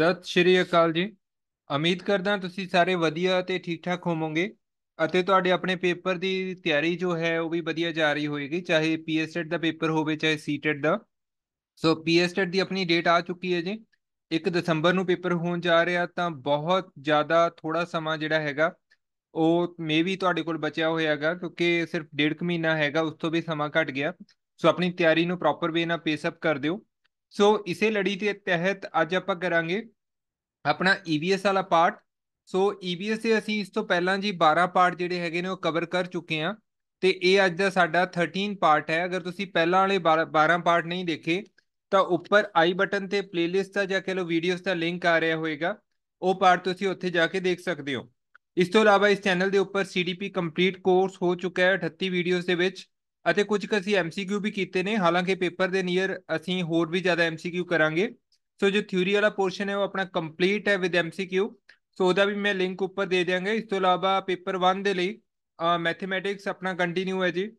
ਸਤਿ ਸ਼੍ਰੀ ਅਕਾਲ ਜੀ ਉਮੀਦ ਕਰਦਾ ਤੁਸੀਂ ਸਾਰੇ ਵਧੀਆ ਤੇ ਠੀਕ ਠਾਕ ਹੋਵੋਗੇ ਅਤੇ ਤੁਹਾਡੇ ਆਪਣੇ ਪੇਪਰ ਦੀ ਤਿਆਰੀ ਜੋ ਹੈ ਉਹ ਵੀ ਵਧੀਆ ਜਾ ਰਹੀ ਹੋਏਗੀ ਚਾਹੇ ਪੀਐਸਟੈਟ ਦਾ ਪੇਪਰ ਹੋਵੇ ਚਾਹੇ ਸੀਟੈਟ ਦਾ ਸੋ ਪੀਐਸਟੈਟ ਦੀ ਆਪਣੀ ਡੇਟ ਆ ਚੁੱਕੀ ਹੈ ਜੀ 1 ਦਸੰਬਰ ਨੂੰ ਪੇਪਰ ਹੋਣ ਜਾ ਰਿਹਾ ਤਾਂ ਬਹੁਤ ਜ਼ਿਆਦਾ ਥੋੜਾ ਸਮਾਂ ਜਿਹੜਾ ਹੈਗਾ ਉਹ ਮੇ ਵੀ ਤੁਹਾਡੇ ਕੋਲ ਬਚਿਆ ਹੋਇਆਗਾ ਕਿਉਂਕਿ ਸਿਰਫ ਡੇਢ ਮਹੀਨਾ ਹੈਗਾ ਉਸ ਤੋਂ ਵੀ ਸਮਾਂ ਘਟ ਗਿਆ ਸੋ ਆਪਣੀ ਤਿਆਰੀ ਨੂੰ ਪ੍ਰੋਪਰ ਵੇ ਨਾਲ ਪੇਸ ਅਪ ਕਰ ਦਿਓ ਸੋ ਇਸੇ ਲੜੀ ਦੇ ਤਹਿਤ ਅੱਜ ਆਪਾਂ ਕਰਾਂਗੇ ਆਪਣਾ EBS ਵਾਲਾ ਪਾਰਟ ਸੋ EBS ਦੇ ਅਸੀਂ ਇਸ ਤੋਂ ਪਹਿਲਾਂ ਜੀ 12 ਪਾਰਟ ਜਿਹੜੇ ਹੈਗੇ ਨੇ ਉਹ ਕਵਰ ਕਰ ਚੁੱਕੇ ਆ ਤੇ ਇਹ ਅੱਜ ਦਾ ਸਾਡਾ 13 ਪਾਰਟ ਹੈ ਅਗਰ ਤੁਸੀਂ ਪਹਿਲਾਂ ਵਾਲੇ 12 ਪਾਰਟ ਨਹੀਂ ਦੇਖੇ ਤਾਂ ਉੱਪਰ ਆਈ ਬਟਨ ਤੇ ਪਲੇਲਿਸਟ ਦਾ ਜਾਂ ਕਹ ਲੋ ਵੀਡੀਓਸ ਦਾ ਲਿੰਕ ਆ ਰਿਹਾ ਹੋਏਗਾ ਉਹ ਪਾਰਟ ਤੁਸੀਂ ਉੱਥੇ ਜਾ ਕੇ ਦੇਖ ਸਕਦੇ ਹੋ ਇਸ ਤੋਂ ਇਲਾਵਾ ਇਸ ਚੈਨਲ ਦੇ ਉੱਪਰ CDP ਕੰਪਲੀਟ ਕੋਰਸ ਹੋ ਚੁੱਕਾ ਹੈ 38 ਵੀਡੀਓਸ ਦੇ ਵਿੱਚ ਅਤੇ ਕੁਝ ਕੁ ਅਸੀਂ ਐਮਸੀਕਿਊ ਵੀ ਕੀਤੇ ਨੇ ਹਾਲਾਂਕਿ ਪੇਪਰ ਦੇ ਨੀਅਰ ਅਸੀਂ ਹੋਰ ਵੀ ਜ਼ਿਆਦਾ ਐਮਸੀਕਿਊ ਕਰਾਂਗੇ ਸੋ ਜੋ ਥਿਊਰੀ ਵਾਲਾ ਪੋਰਸ਼ਨ ਹੈ ਉਹ ਆਪਣਾ ਕੰਪਲੀਟ ਹੈ ਵਿਦ ਐਮਸੀਕਿਊ ਸੋ ਉਹਦਾ ਵੀ ਮੈਂ ਲਿੰਕ ਉੱਪਰ ਦੇ ਦਿਆਂਗਾ ਇਸ ਤੋਂ ਇਲਾਵਾ ਪੇਪਰ 1 ਦੇ ਲਈ ਮੈਥਮੈਟਿਕਸ ਆਪਣਾ ਕੰਟੀਨਿਊ ਹੈ ਜੀ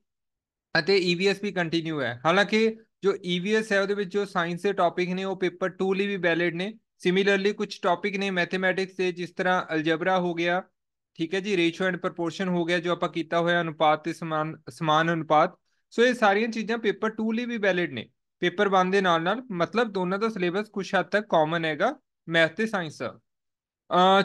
ਅਤੇ ਈਵੀਐਸ e ਵੀ ਕੰਟੀਨਿਊ ਹੈ ਹਾਲਾਂਕਿ ਜੋ ਈਵੀਐਸ e ਹੈ ਉਹਦੇ ਵਿੱਚ ਜੋ ਸਾਇੰਸ ਦੇ ਟੌਪਿਕ ਨੇ ਉਹ ਪੇਪਰ 2 ਲਈ ਵੀ ਵੈਲਿਡ ਨੇ ਸਿਮਿਲਰਲੀ ਕੁਝ ਟੌਪਿਕ ਨੇ ਮੈਥਮੈਟਿਕਸ ਦੇ ਜਿਸ ਤਰ੍ਹਾਂ ਅਲਜਬਰਾ ਹੋ ਗਿਆ ਠੀਕ ਹੈ ਜੀ ਰੇਸ਼ੋ ਐਂਡ ਪ੍ਰੋਪੋਰਸ਼ਨ ਹੋ ਗਿਆ ਜੋ ਆਪਾਂ ਕੀਤਾ ਹੋਇਆ ਅਨੁਪਾਤ ਤੇ ਸਮਾਨ ਸਮਾਨ ਅਨੁਪਾਤ ਸੋ ਇਹ ਸਾਰੀਆਂ ਚੀਜ਼ਾਂ ਪੇਪਰ 2 ਲਈ ਵੀ ਵੈਲਿਡ ਨੇ ਪੇਪਰ 1 ਦੇ ਨਾਲ ਨਾਲ ਮਤਲਬ ਦੋਨਾਂ ਦਾ ਸਿਲੇਬਸ ਕੁਝ ਹੱਦ ਤੱਕ ਕਾਮਨ ਹੈਗਾ ਮੈਥ ਤੇ ਸਾਇੰਸ ਦਾ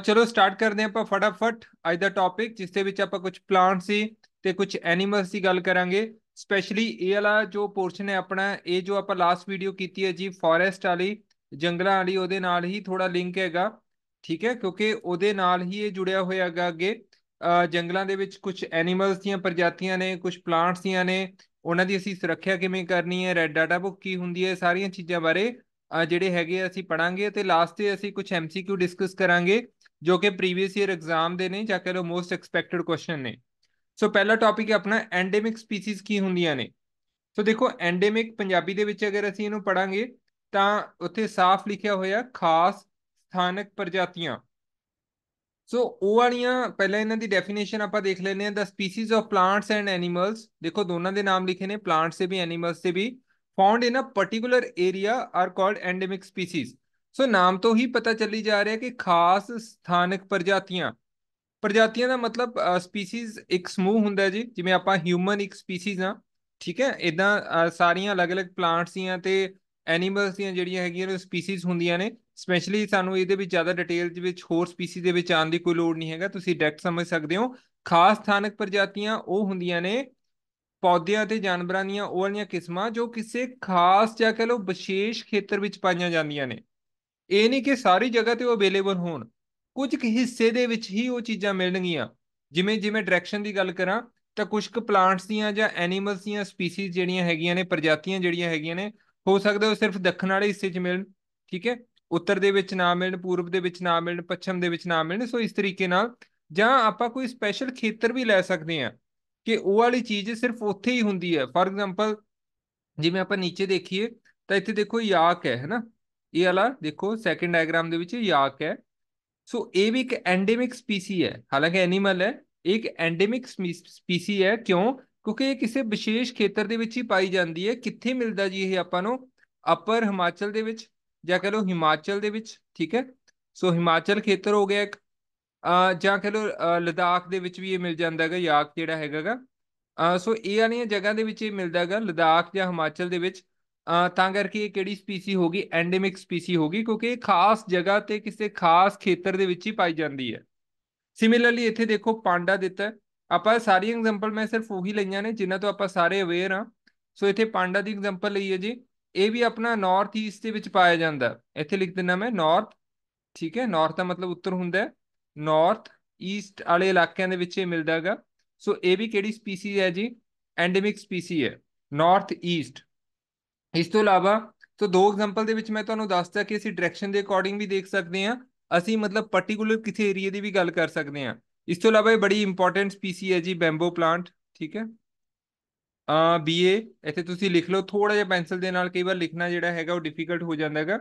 ਚਲੋ ਸਟਾਰਟ ਕਰਦੇ ਆਪਾਂ ਫਟਾਫਟ ਅੱਜ ਦਾ ਟੌਪਿਕ ਜਿਸ ਦੇ ਵਿੱਚ ਆਪਾਂ ਕੁਝ ਪਲਾਂਟਸ ਸੀ ਤੇ ਕੁਝ ਐਨੀਮਲਸ ਦੀ ਗੱਲ ਕਰਾਂਗੇ ਸਪੈਸ਼ਲੀ ਇਹ ਵਾਲਾ ਜੋ ਪੋਰਸ਼ਨ ਹੈ ਆਪਣਾ ਇਹ ਜੋ ਆਪਾਂ ਲਾਸਟ ਵੀਡੀਓ ਕੀਤੀ ਹੈ ਜੀ ਫੋਰੈਸਟ ਵਾਲੀ ਜੰਗਲਾਂ ਵਾਲੀ ਉਹਦੇ ਨਾਲ ਹੀ ਥੋੜਾ ਲਿੰਕ ਹੈਗਾ ਠੀਕ ਹੈ ਕਿਉਂਕਿ ਉਹਦੇ ਨਾਲ ਹੀ ਇਹ ਜੁੜਿਆ ਹੋਇਆ ਹੈਗਾ ਅੱਗੇ ਜੰਗਲਾਂ ਦੇ ਵਿੱਚ ਕੁਝ ਐਨੀਮਲਸ ਦੀਆਂ ਪ੍ਰਜਾਤੀਆਂ ਨੇ ਕੁਝ ਪਲਾਂਟਸ ਦੀਆਂ ਨੇ ਉਹਨਾਂ ਦੀ ਅਸੀਂ ਸੁਰੱਖਿਆ ਕਿਵੇਂ ਕਰਨੀ ਹੈ ਰੈੱਡ ਡਾਟਾ ਬੁੱਕ ਕੀ ਹੁੰਦੀ ਹੈ ਸਾਰੀਆਂ ਚੀਜ਼ਾਂ ਬਾਰੇ ਜਿਹੜੇ ਹੈਗੇ ਅਸੀਂ ਪੜਾਂਗੇ ਤੇ ਲਾਸਟ ਤੇ ਅਸੀਂ ਕੁਝ ਐਮਸੀਕਿਊ ਡਿਸਕਸ ਕਰਾਂਗੇ ਜੋ ਕਿ ਪ੍ਰੀਵੀਅਸ ਈਅਰ ਐਗਜ਼ਾਮ ਦੇ ਨੇ ਜਾਂ ਕਹ ਲੋ ਮੋਸਟ ਐਕਸਪੈਕਟਡ ਕੁਐਸਚਨ ਨੇ ਸੋ ਪਹਿਲਾ ਟਾਪਿਕ ਹੈ ਆਪਣਾ ਐਂਡੇਮਿਕ ਸਪੀਸੀਜ਼ ਕੀ ਹੁੰਦੀਆਂ ਨੇ ਸੋ ਦੇਖੋ ਐਂਡੇਮਿਕ ਪੰਜਾਬੀ ਦੇ ਵਿੱਚ ਅਗਰ ਅਸੀਂ ਇਹਨੂੰ ਪੜਾਂਗੇ ਤਾਂ ਉੱਥੇ ਸਾਫ਼ ਲਿਖਿਆ ਹੋਇਆ ਖਾਸ ਸਥਾਨਕ ਪ੍ਰਜਾਤੀਆਂ ਸੋ ਉਹ ਵਾਲੀਆਂ ਪਹਿਲਾਂ ਇਹਨਾਂ ਦੀ ਡੈਫੀਨੇਸ਼ਨ ਆਪਾਂ ਦੇਖ ਲੈਨੇ ਆ ਦਾ species of plants and animals ਦੇਖੋ ਦੋਨਾਂ ਦੇ ਨਾਮ ਲਿਖੇ ਨੇ ਪਲਾਂਟਸ ਤੇ ਵੀ ਐਨੀਮਲਸ ਤੇ ਵੀ found in a particular area are called endemic species so ਨਾਮ ਤੋਂ ਹੀ ਪਤਾ ਚੱਲੀ ਜਾ ਰਿਹਾ ਕਿ ਖਾਸ ਸਥਾਨਕ ਪ੍ਰਜਾਤੀਆਂ ਪ੍ਰਜਾਤੀਆਂ ਦਾ ਮਤਲਬ ਸਪੀਸੀਜ਼ ਇੱਕ ਸਮੂਹ ਹੁੰਦਾ ਜੀ ਜਿਵੇਂ ਆਪਾਂ ਹਿਊਮਨ ਇੱਕ ਸਪੀਸੀਜ਼ ਆ ਠੀਕ ਹੈ ਇਦਾਂ ਸਾਰੀਆਂ ਅਲੱਗ-ਅਲੱਗ ਪਲਾਂਟਸ ਦੀਆਂ ਤੇ ਐਨੀਮਲਸ ਦੀਆਂ ਜਿਹੜੀਆਂ ਹੈਗੀਆਂ ਨੇ ਸਪੀਸੀਜ਼ ਹੁੰਦੀਆਂ ਨੇ ਸਪੈਸ਼ਲੀ ਸਾਨੂੰ ਇਹਦੇ ਵਿੱਚ ਜ਼ਿਆਦਾ ਡਿਟੇਲ ਦੇ ਵਿੱਚ ਹੋਰ ਸਪੀਸੀਜ਼ ਦੇ ਵਿੱਚ ਆਉਣ ਦੀ ਕੋਈ ਲੋੜ ਨਹੀਂ ਹੈਗਾ ਤੁਸੀਂ ਡਾਇਰੈਕਟ ਸਮਝ ਸਕਦੇ ਹੋ ਖਾਸ ਸਥਾਨਕ ਪ੍ਰਜਾਤੀਆਂ ਉਹ ਹੁੰਦੀਆਂ ਨੇ ਪੌਦਿਆਂ ਤੇ ਜਾਨਵਰਾਂ ਦੀਆਂ ਉਹ ਵਾਲੀਆਂ ਕਿਸਮਾਂ ਜੋ ਕਿਸੇ ਖਾਸ ਜਾਂ ਕਹ ਲਓ ਵਿਸ਼ੇਸ਼ ਖੇਤਰ ਵਿੱਚ ਪਾਈਆਂ ਜਾਂਦੀਆਂ ਨੇ ਇਹ ਨਹੀਂ ਕਿ ਸਾਰੀ ਜਗ੍ਹਾ ਤੇ ਉਹ ਅਵੇਲੇਬਲ ਹੋਣ ਕੁਝ ਕੁ ਹਿੱਸੇ ਦੇ ਵਿੱਚ ਹੀ ਉਹ ਚੀਜ਼ਾਂ ਮਿਲਣਗੀਆਂ ਜਿਵੇਂ ਜਿਵੇਂ ਡਾਇਰੈਕਸ਼ਨ ਦੀ ਗੱਲ ਕਰਾਂ ਤਾਂ ਕੁਝ ਕੁ ਪਲਾਂਟਸ ਦੀਆਂ ਜਾਂ ਐਨੀਮਲਸ ਦੀਆਂ ਸਪੀਸੀਜ਼ ਜਿਹੜੀਆਂ ਹੈਗੀਆਂ ਨੇ ਪ੍ਰਜਾਤੀਆਂ ਜਿਹੜੀਆਂ ਹੈਗੀਆਂ ਨੇ ਹੋ ਸਕਦਾ ਉਹ ਸਿਰਫ ਦੱਖਣ ਵਾਲੇ ਹਿੱਸੇ 'ਚ ਮਿਲਣ ਠੀਕ ਹੈ ਉੱਤਰ ਦੇ ਵਿੱਚ ਨਾ ਮਿਲਣ ਪੂਰਬ ਦੇ ਵਿੱਚ ਨਾ ਮਿਲਣ ਪੱਛਮ ਦੇ ਵਿੱਚ ਨਾ ਮਿਲਣ ਸੋ ਇਸ ਤਰੀਕੇ ਨਾਲ ਜਾਂ ਆਪਾਂ ਕੋਈ ਸਪੈਸ਼ਲ ਖੇਤਰ ਵੀ ਲੈ ਸਕਦੇ ਆ ਕਿ ਉਹ ਵਾਲੀ ਚੀਜ਼ ਸਿਰਫ ਉੱਥੇ ਹੀ ਹੁੰਦੀ ਹੈ ਫਾਰ ਐਗਜ਼ਾਮਪਲ ਜਿਵੇਂ ਆਪਾਂ ਨੀਚੇ ਦੇਖੀਏ ਤਾਂ ਇੱਥੇ ਦੇਖੋ ਯਾਕ ਹੈ ਹੈਨਾ ਇਹ ਵਾਲਾ ਦੇਖੋ ਸੈਕੰਡ ਡਾਇਗਰਾਮ ਦੇ ਵਿੱਚ ਯਾਕ ਹੈ ਸੋ ਇਹ ਵੀ ਇੱਕ ਐਂਡੇਮਿਕ ਸਪੀਸੀ ਹੈ ਹਾਲਾਂਕਿ ਐਨੀਮਲ ਹੈ ਇੱਕ ਐਂਡੇਮਿਕ ਸਪੀਸੀ ਹੈ ਕਿਉਂ ਕਿਉਂਕਿ ਇਹ ਕਿਸੇ ਵਿਸ਼ੇਸ਼ ਖੇਤਰ ਦੇ ਵਿੱਚ ਹੀ ਪਾਈ ਜਾਂਦੀ ਹੈ ਕਿੱਥੇ ਮਿਲਦਾ ਜੀ ਇਹ ਆਪਾਂ ਨੂੰ ਅਪਰ ਹਿਮਾਚਲ ਦੇ ਵਿੱਚ ਜਾਂ ਕਹ ਲਓ ਹਿਮਾਚਲ ਦੇ ਵਿੱਚ ਠੀਕ ਹੈ ਸੋ ਹਿਮਾਚਲ ਖੇਤਰ ਹੋ ਗਿਆ ਇੱਕ ਜਾਂ ਕਹ ਲਓ ਲਦਾਖ ਦੇ ਵਿੱਚ ਵੀ ਇਹ ਮਿਲ ਜਾਂਦਾ ਹੈਗਾ ਯਾਕ ਜਿਹੜਾ ਹੈਗਾਗਾ ਸੋ ਇਹ ਵਾਲੀਆਂ ਜਗ੍ਹਾ ਦੇ ਵਿੱਚ ਇਹ ਮਿਲਦਾ ਹੈਗਾ ਲਦਾਖ ਜਾਂ ਹਿਮਾਚਲ ਦੇ ਵਿੱਚ ਤਾਂ ਕਰਕੇ ਇਹ ਕਿਹੜੀ ਸਪੀਸੀ ਹੋਗੀ ਐਂਡੈਮਿਕ ਸਪੀਸੀ ਹੋਗੀ ਕਿਉਂਕਿ ਇਹ ਖਾਸ ਜਗ੍ਹਾ ਤੇ ਕਿਸੇ ਖਾਸ ਖੇਤਰ ਦੇ ਵਿੱਚ ਹੀ ਪਾਈ ਜਾਂਦੀ ਹੈ ਸਿਮਿਲਰਲੀ ਇੱਥੇ ਦੇਖੋ ਪਾਂਡਾ ਦਿੱਤਾ ਆਪਾਂ ਸਾਰੀ ਐਗਜ਼ਾਮਪਲ ਮੈਂ ਸਿਰਫ ਉਹੀ ਲਈਆਂ ਨੇ ਜਿਨ੍ਹਾਂ ਤੋਂ ਆਪਾਂ ਸਾਰੇ ਅਵੇਅਰ ਆ ਸੋ ਇੱਥੇ ਪਾਂਡਾ ਦੀ ਐਗਜ਼ਾਮਪਲ ਲਈ ਹੈ ਜੀ ਇਹ ਵੀ ਆਪਣਾ ਨਾਰਥ ਈਸਟ ਦੇ ਵਿੱਚ ਪਾਇਆ ਜਾਂਦਾ ਇੱਥੇ ਲਿਖ ਦਿੰਨਾ ਮੈਂ ਨਾਰਥ ਠੀਕ ਹੈ ਨਾਰਥ ਦਾ ਮਤਲਬ ਉੱਤਰ ਹੁੰਦਾ ਹੈ ਨਾਰਥ ਈਸਟ ਵਾਲੇ ਇਲਾਕਿਆਂ ਦੇ ਵਿੱਚ ਇਹ ਮਿਲਦਾ ਹੈਗਾ ਸੋ ਇਹ ਵੀ ਕਿਹੜੀ ਸਪੀਸੀਜ਼ ਹੈ ਜੀ ਐਂਡੈਮਿਕ ਸਪੀਸੀ ਹੈ ਨਾਰਥ ਈਸਟ ਇਸ ਤੋਂ ਇਲਾਵਾ ਤੋਂ ਦੋ ਐਗਜ਼ਾਮਪਲ ਦੇ ਵਿੱਚ ਮੈਂ ਤੁਹਾਨੂੰ ਦੱਸਦਾ ਕਿ ਅਸੀਂ ਡਾਇਰੈਕਸ਼ਨ ਦੇ ਅਕੋਰਡਿੰਗ ਵੀ ਦੇਖ ਸਕਦੇ ਹਾਂ ਅਸੀਂ ਮਤਲਬ ਪਾਰਟਿਕੂਲਰ ਕਿਸੇ ਏਰੀਆ ਦੀ ਵੀ ਗੱਲ ਕਰ ਸਕਦੇ ਹਾਂ ਇਸ ਤੋਂ ਇਲਾਵਾ ਇਹ ਬੜੀ ਇੰਪੋਰਟੈਂਟ ਸਪੀਸੀ ਹੈ ਜੀ ਬੈਂਬੋ ਪਲਾਂਟ ਠੀਕ ਹੈ ਆ ਬੀਏ ਇੱਥੇ ਤੁਸੀਂ ਲਿਖ ਲਓ ਥੋੜਾ ਜਿਹਾ ਪੈਨਸਲ ਦੇ ਨਾਲ ਕਈ ਵਾਰ ਲਿਖਣਾ ਜਿਹੜਾ ਹੈਗਾ ਉਹ ਡਿਫਿਕਲਟ ਹੋ ਜਾਂਦਾ ਹੈਗਾ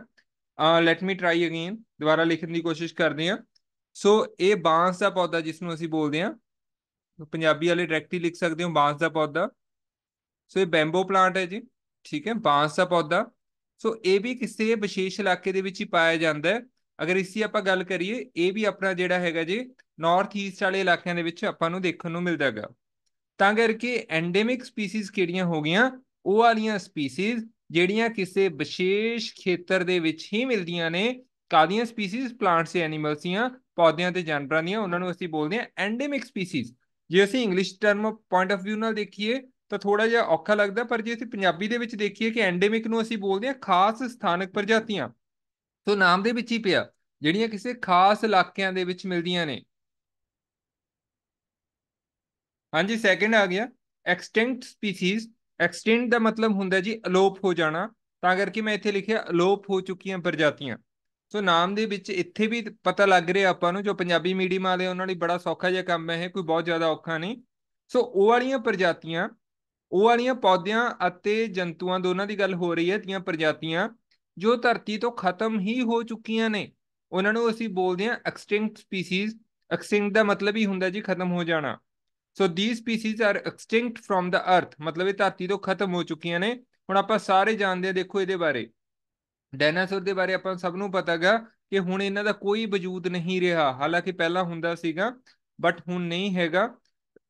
ਆ ਲੈਟ ਮੀ ਟਰਾਈ ਅਗੇਨ ਦੁਬਾਰਾ ਲਿਖਣ ਦੀ ਕੋਸ਼ਿਸ਼ ਕਰਦੇ ਹਾਂ ਸੋ ਇਹ ਬਾਂਸ ਦਾ ਪੌਦਾ ਜਿਸ ਨੂੰ ਅਸੀਂ ਬੋਲਦੇ ਹਾਂ ਪੰਜਾਬੀ ਵਾਲੇ ਡਾਇਰੈਕਟਲੀ ਲਿਖ ਸਕਦੇ ਹੋ ਬਾਂਸ ਦਾ ਪੌਦਾ ਸੋ ਇਹ ਬੈਂਬੋ ਪਲਾਂਟ ਹੈ ਜੀ ਠੀਕ ਹੈ ਬਾਂਸ ਦਾ ਪੌਦਾ ਸੋ ਇਹ ਵੀ ਕਿਸੇ ਵਿਸ਼ੇਸ਼ ਇਲਾਕੇ ਦੇ ਵਿੱਚ ਹੀ ਪਾਇਆ ਜਾਂਦਾ ਹੈ ਅਗਰ ਇਸ ਦੀ ਆਪਾਂ ਗੱਲ ਕਰੀਏ ਇਹ ਵੀ ਆਪਣਾ ਜਿਹੜਾ ਹੈਗਾ ਜੀ ਨਾਰਥ ਈਸਟ ਵਾਲੇ ਇਲਾਕਿਆਂ ਦੇ ਵਿੱਚ ਆਪਾਂ ਨੂੰ ਦੇਖਣ ਨੂੰ ਮਿਲਦਾ ਹੈਗਾ ਤਾਂ ਕਰਕੇ ਐਂਡੈਮਿਕ ਸਪੀਸੀਜ਼ ਕਿਹੜੀਆਂ ਹੋ ਗਈਆਂ ਉਹ ਵਾਲੀਆਂ ਸਪੀਸੀਜ਼ ਜਿਹੜੀਆਂ ਕਿਸੇ ਵਿਸ਼ੇਸ਼ ਖੇਤਰ ਦੇ ਵਿੱਚ ਹੀ ਮਿਲਦੀਆਂ ਨੇ ਕਾਦੀਆਂ ਸਪੀਸੀਜ਼ ਪਲਾਂਟਸ ਤੇ ਐਨੀਮਲਸ ਦੀਆਂ ਪੌਦਿਆਂ ਤੇ ਜਾਨਵਰਾਂ ਦੀਆਂ ਉਹਨਾਂ ਨੂੰ ਅਸੀਂ ਬੋਲਦੇ ਹਾਂ ਐਂਡੈਮਿਕ ਸਪੀਸੀਜ਼ ਜੇ ਅਸੀਂ English term point of View ਨਾਲ ਦੇਖੀਏ ਤਾਂ ਥੋੜਾ ਜਿਹਾ ਔਖਾ ਲੱਗਦਾ ਪਰ ਜੇ ਅਸੀਂ ਪੰਜਾਬੀ ਦੇ ਵਿੱਚ ਦੇਖੀਏ ਕਿ ਐਂਡੈਮਿਕ ਨੂੰ ਅਸੀਂ ਬੋਲਦੇ ਹਾਂ ਖਾਸ ਸਥਾਨਕ ਪ੍ਰਜਾਤੀਆਂ ਸੋ ਨਾਮ ਦੇ ਵਿੱਚ ਹੀ ਪਿਆ ਜਿਹੜੀਆਂ ਕਿਸੇ ਖਾਸ ਇਲਾਕਿਆਂ ਦੇ ਵਿੱਚ ਮਿਲਦੀਆਂ ਨੇ ਹਾਂਜੀ ਸੈਕਿੰਡ ਆ ਗਿਆ ਐਕਸਟਿੰਕਟ ਸਪੀਸੀਜ਼ ਐਕਸਟਿੰਕਟ ਦਾ ਮਤਲਬ ਹੁੰਦਾ ਜੀ ਅਲੋਪ ਹੋ ਜਾਣਾ ਤਾਂ ਕਰਕੇ ਮੈਂ ਇੱਥੇ ਲਿਖਿਆ ਅਲੋਪ ਹੋ ਚੁੱਕੀਆਂ ਪ੍ਰਜਾਤੀਆਂ ਸੋ ਨਾਮ ਦੇ ਵਿੱਚ ਇੱਥੇ ਵੀ ਪਤਾ ਲੱਗ ਰਿਹਾ ਆਪਾਂ ਨੂੰ ਜੋ ਪੰਜਾਬੀ ਮੀਡੀਅਮ ਵਾਲੇ ਉਹਨਾਂ ਲਈ ਬੜਾ ਸੌਖਾ ਜਿਹਾ ਕੰਮ ਹੈ ਇਹ ਕੋਈ ਬਹੁਤ ਜ਼ਿਆਦਾ ਔਖਾ ਨਹੀਂ ਸੋ ਉਹ ਵਾਲੀਆਂ ਪ੍ਰਜਾਤੀਆਂ ਉਹ ਵਾਲੀਆਂ ਪੌਦਿਆਂ ਅਤੇ ਜੰਤੂਆਂ ਦੋਨਾਂ ਦੀ ਗੱਲ ਹੋ ਰਹੀ ਹੈ ਦੀਆਂ ਪ੍ਰਜਾਤੀਆਂ ਜੋ ਧਰਤੀ ਤੋਂ ਖਤਮ ਹੀ ਹੋ ਚੁੱਕੀਆਂ ਨੇ ਉਹਨਾਂ ਨੂੰ ਅਸੀਂ ਬੋਲਦੇ ਹਾਂ ਐਕਸਟਿੰਕਟ ਸਪੀਸੀਜ਼ ਐਕਸਟਿੰਕਟ ਦਾ ਮਤਲਬ ਹੀ ਹੁੰਦਾ ਜੀ ਖਤਮ ਹੋ ਜਾਣਾ so these species are extinct ਫਰਮ ਦਾ ਅਰਥ ਮਤਲਬ ਇਹ ਧਰਤੀ ਤੋਂ ਖਤਮ ਹੋ ਚੁੱਕੀਆਂ ਨੇ ਹੁਣ ਆਪਾਂ ਸਾਰੇ ਜਾਣਦੇ ਆ ਦੇਖੋ ਇਹਦੇ ਬਾਰੇ ਡਾਇਨਾਸੌਰ ਦੇ ਬਾਰੇ ਆਪਾਂ ਸਭ ਨੂੰ ਪਤਾਗਾ ਕਿ ਹੁਣ ਇਹਨਾਂ ਦਾ ਕੋਈ ਵਜੂਦ ਨਹੀਂ ਰਿਹਾ ਹਾਲਾਂਕਿ ਪਹਿਲਾਂ ਹੁੰਦਾ ਸੀਗਾ ਬਟ ਹੁਣ ਨਹੀਂ ਹੈਗਾ